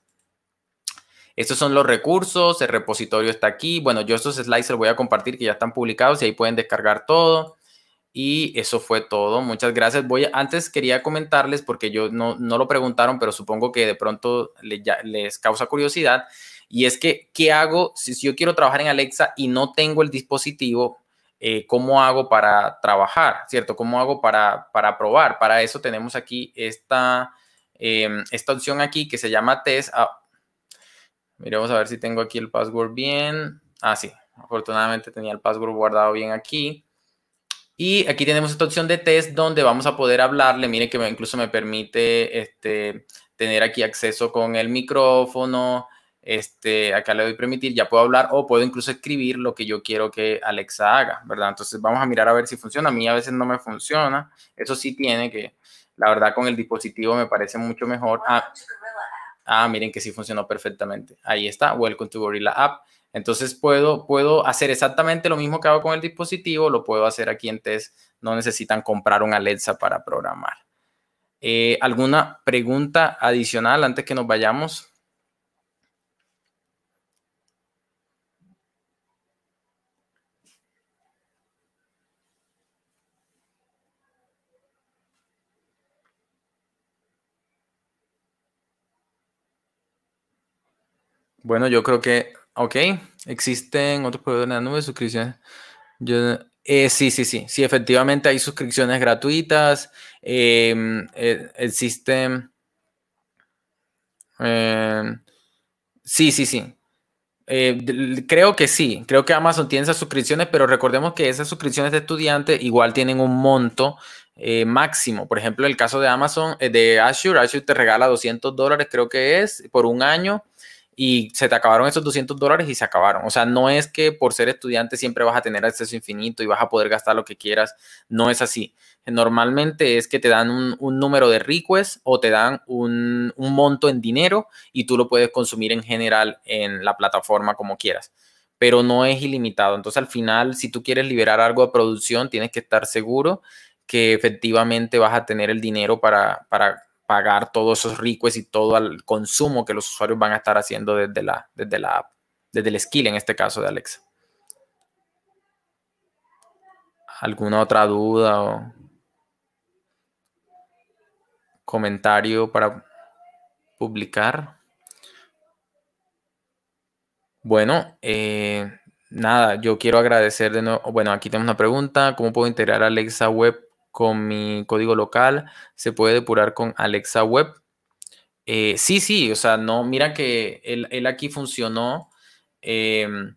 Speaker 2: Estos son los recursos, el repositorio está aquí. Bueno, yo estos slides los voy a compartir que ya están publicados y ahí pueden descargar todo. Y eso fue todo. Muchas gracias. Voy antes quería comentarles, porque yo no, no, lo preguntaron, pero supongo que de pronto les causa curiosidad. Y es que, ¿qué hago si yo quiero trabajar en Alexa y no tengo el dispositivo? Eh, cómo hago para trabajar, ¿cierto? ¿Cómo hago para, para probar? Para eso tenemos aquí esta, em, esta opción aquí que se llama test. Ah, miremos a ver si tengo aquí el password bien. Ah, sí, afortunadamente tenía el password guardado bien aquí. Y aquí tenemos esta opción de test donde vamos a poder hablarle. Mire que incluso me permite este, tener aquí acceso con el micrófono, este, acá le doy permitir, ya puedo hablar o puedo incluso escribir lo que yo quiero que Alexa haga, ¿verdad? Entonces vamos a mirar a ver si funciona. A mí a veces no me funciona. Eso sí tiene que, la verdad, con el dispositivo me parece mucho mejor. Ah, ah, miren que sí funcionó perfectamente. Ahí está, Welcome to Gorilla App. Entonces puedo, puedo hacer exactamente lo mismo que hago con el dispositivo, lo puedo hacer aquí en test. No necesitan comprar un Alexa para programar. Eh, ¿Alguna pregunta adicional antes que nos vayamos? Bueno, yo creo que, ok, existen otros proveedores de la nube, suscripciones. Eh, sí, sí, sí, sí, efectivamente hay suscripciones gratuitas, em, eh, existen... Em, sí, sí, sí. Eh, creo que sí, creo que Amazon tiene esas suscripciones, pero recordemos que esas suscripciones de estudiantes igual tienen un monto máximo. Por ejemplo, el caso de Amazon, de Azure, Azure te regala 200 dólares, creo que es, por un año y se te acabaron esos 200 dólares y se acabaron. O sea, no es que por ser estudiante siempre vas a tener acceso infinito y vas a poder gastar lo que quieras. No es así. Normalmente es que te dan un, número de requests o te dan un, monto en dinero y tú lo puedes consumir en general en la plataforma como quieras. Pero no es ilimitado. Entonces, al final, si tú quieres liberar algo de producción, tienes que estar seguro que efectivamente vas a tener el dinero para, para pagar todos esos requests y todo el consumo que los usuarios van a estar haciendo desde la, desde la app, desde el skill en este caso de Alexa. ¿Alguna otra duda o comentario para publicar? Bueno, eh, nada, yo quiero agradecer de nuevo. Bueno, aquí tenemos una pregunta. ¿Cómo puedo integrar Alexa Web con mi código local, se puede depurar con Alexa Web. Eh, sí, sí, o sea, no, mira que él, aquí funcionó em,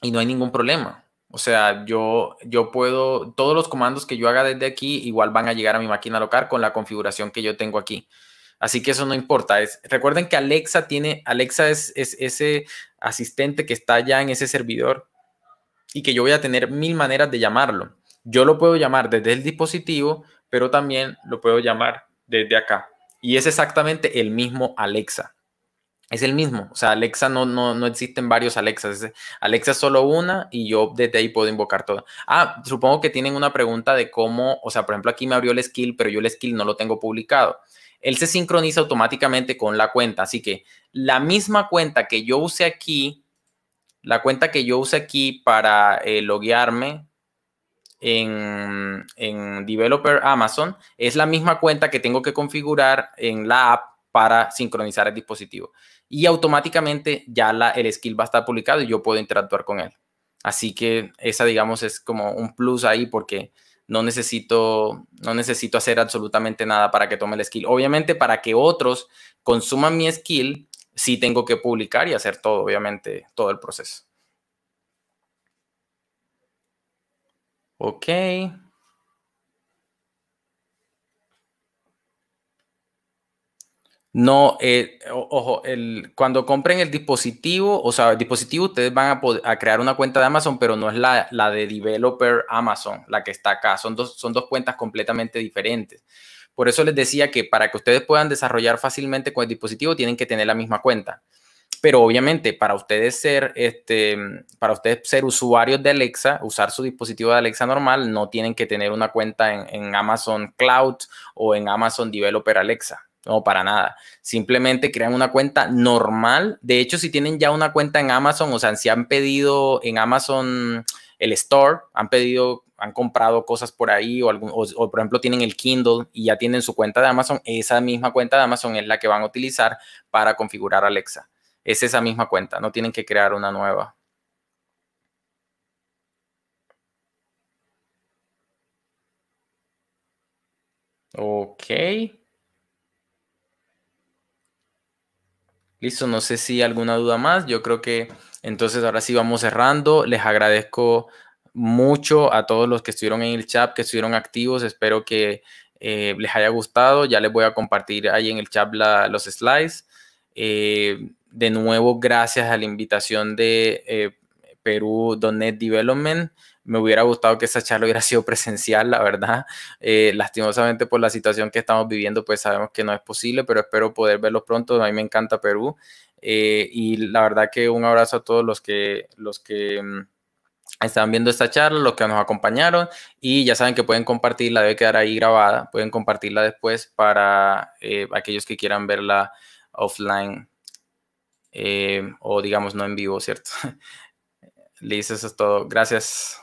Speaker 2: y no hay ningún problema. O sea, yo, yo puedo, todos los comandos que yo haga desde aquí igual van a llegar a mi máquina local con la configuración que yo tengo aquí. Así que eso no importa. recuerden que Alexa tiene, Alexa es, ese asistente que está ya en ese servidor y que yo voy a tener mil maneras de llamarlo. Yo lo puedo llamar desde el dispositivo, pero también lo puedo llamar desde acá. Y es exactamente el mismo Alexa. Es el mismo. O sea, Alexa no, no, existen varios Alexas. Alexa es solo una y yo desde ahí puedo invocar todo. Ah, supongo que tienen una pregunta de cómo, o sea, por ejemplo, aquí me abrió el skill, pero yo el skill no lo tengo publicado. Él se sincroniza automáticamente con la cuenta. Así que la misma cuenta que yo usé aquí, la cuenta que yo use aquí para eh, loguearme, en, Developer Amazon es la misma cuenta que tengo que configurar en la app para sincronizar el dispositivo. Y automáticamente ya la, el skill va a estar publicado y yo puedo interactuar con él. Así que esa, digamos, es como un plus ahí porque no necesito, no necesito hacer absolutamente nada para que tome el skill. Obviamente, para que otros consuman mi skill, sí tengo que publicar y hacer todo, obviamente, todo el proceso. Ok. No, eh, ojo, cuando compren el dispositivo, o sea, el dispositivo, ustedes van a, crear una cuenta de Amazon, pero no es la, de developer Amazon, la que está acá. Son son dos cuentas completamente diferentes. Por eso les decía que para que ustedes puedan desarrollar fácilmente con el dispositivo, tienen que tener la misma cuenta pero obviamente para ustedes ser este para ustedes ser usuarios de Alexa usar su dispositivo de Alexa normal no tienen que tener una cuenta en, Amazon Cloud o en Amazon Developer Alexa no para nada simplemente crean una cuenta normal de hecho si tienen ya una cuenta en Amazon o sea si han pedido en Amazon el store han pedido han comprado cosas por ahí o, por ejemplo tienen el Kindle y ya tienen su cuenta de Amazon, esa misma cuenta de Amazon es la que van a utilizar para configurar Alexa es esa misma cuenta, no tienen que crear una nueva. Ok. Listo, no sé si alguna duda más. Yo creo que entonces ahora sí vamos cerrando. Les agradezco mucho a todos los que estuvieron en el chat, que estuvieron activos. Espero que eh, les haya gustado. Ya les voy a compartir ahí en el chat los slides. Eh, de nuevo, gracias a la invitación de eh, Perú.net Development. Me hubiera gustado que esta charla hubiera sido presencial, la verdad. Eh, lastimosamente por la situación que estamos viviendo, pues sabemos que no es posible, pero espero poder verlos pronto. A mí me encanta Perú. Eh, y la verdad que un abrazo a todos los que, los que mm, están viendo esta charla, los que nos acompañaron. Y ya saben que pueden compartirla, debe quedar ahí grabada. Pueden compartirla después para eh, aquellos que quieran verla offline. Eh, o digamos no en vivo, ¿cierto? Listo, eso es todo. Gracias.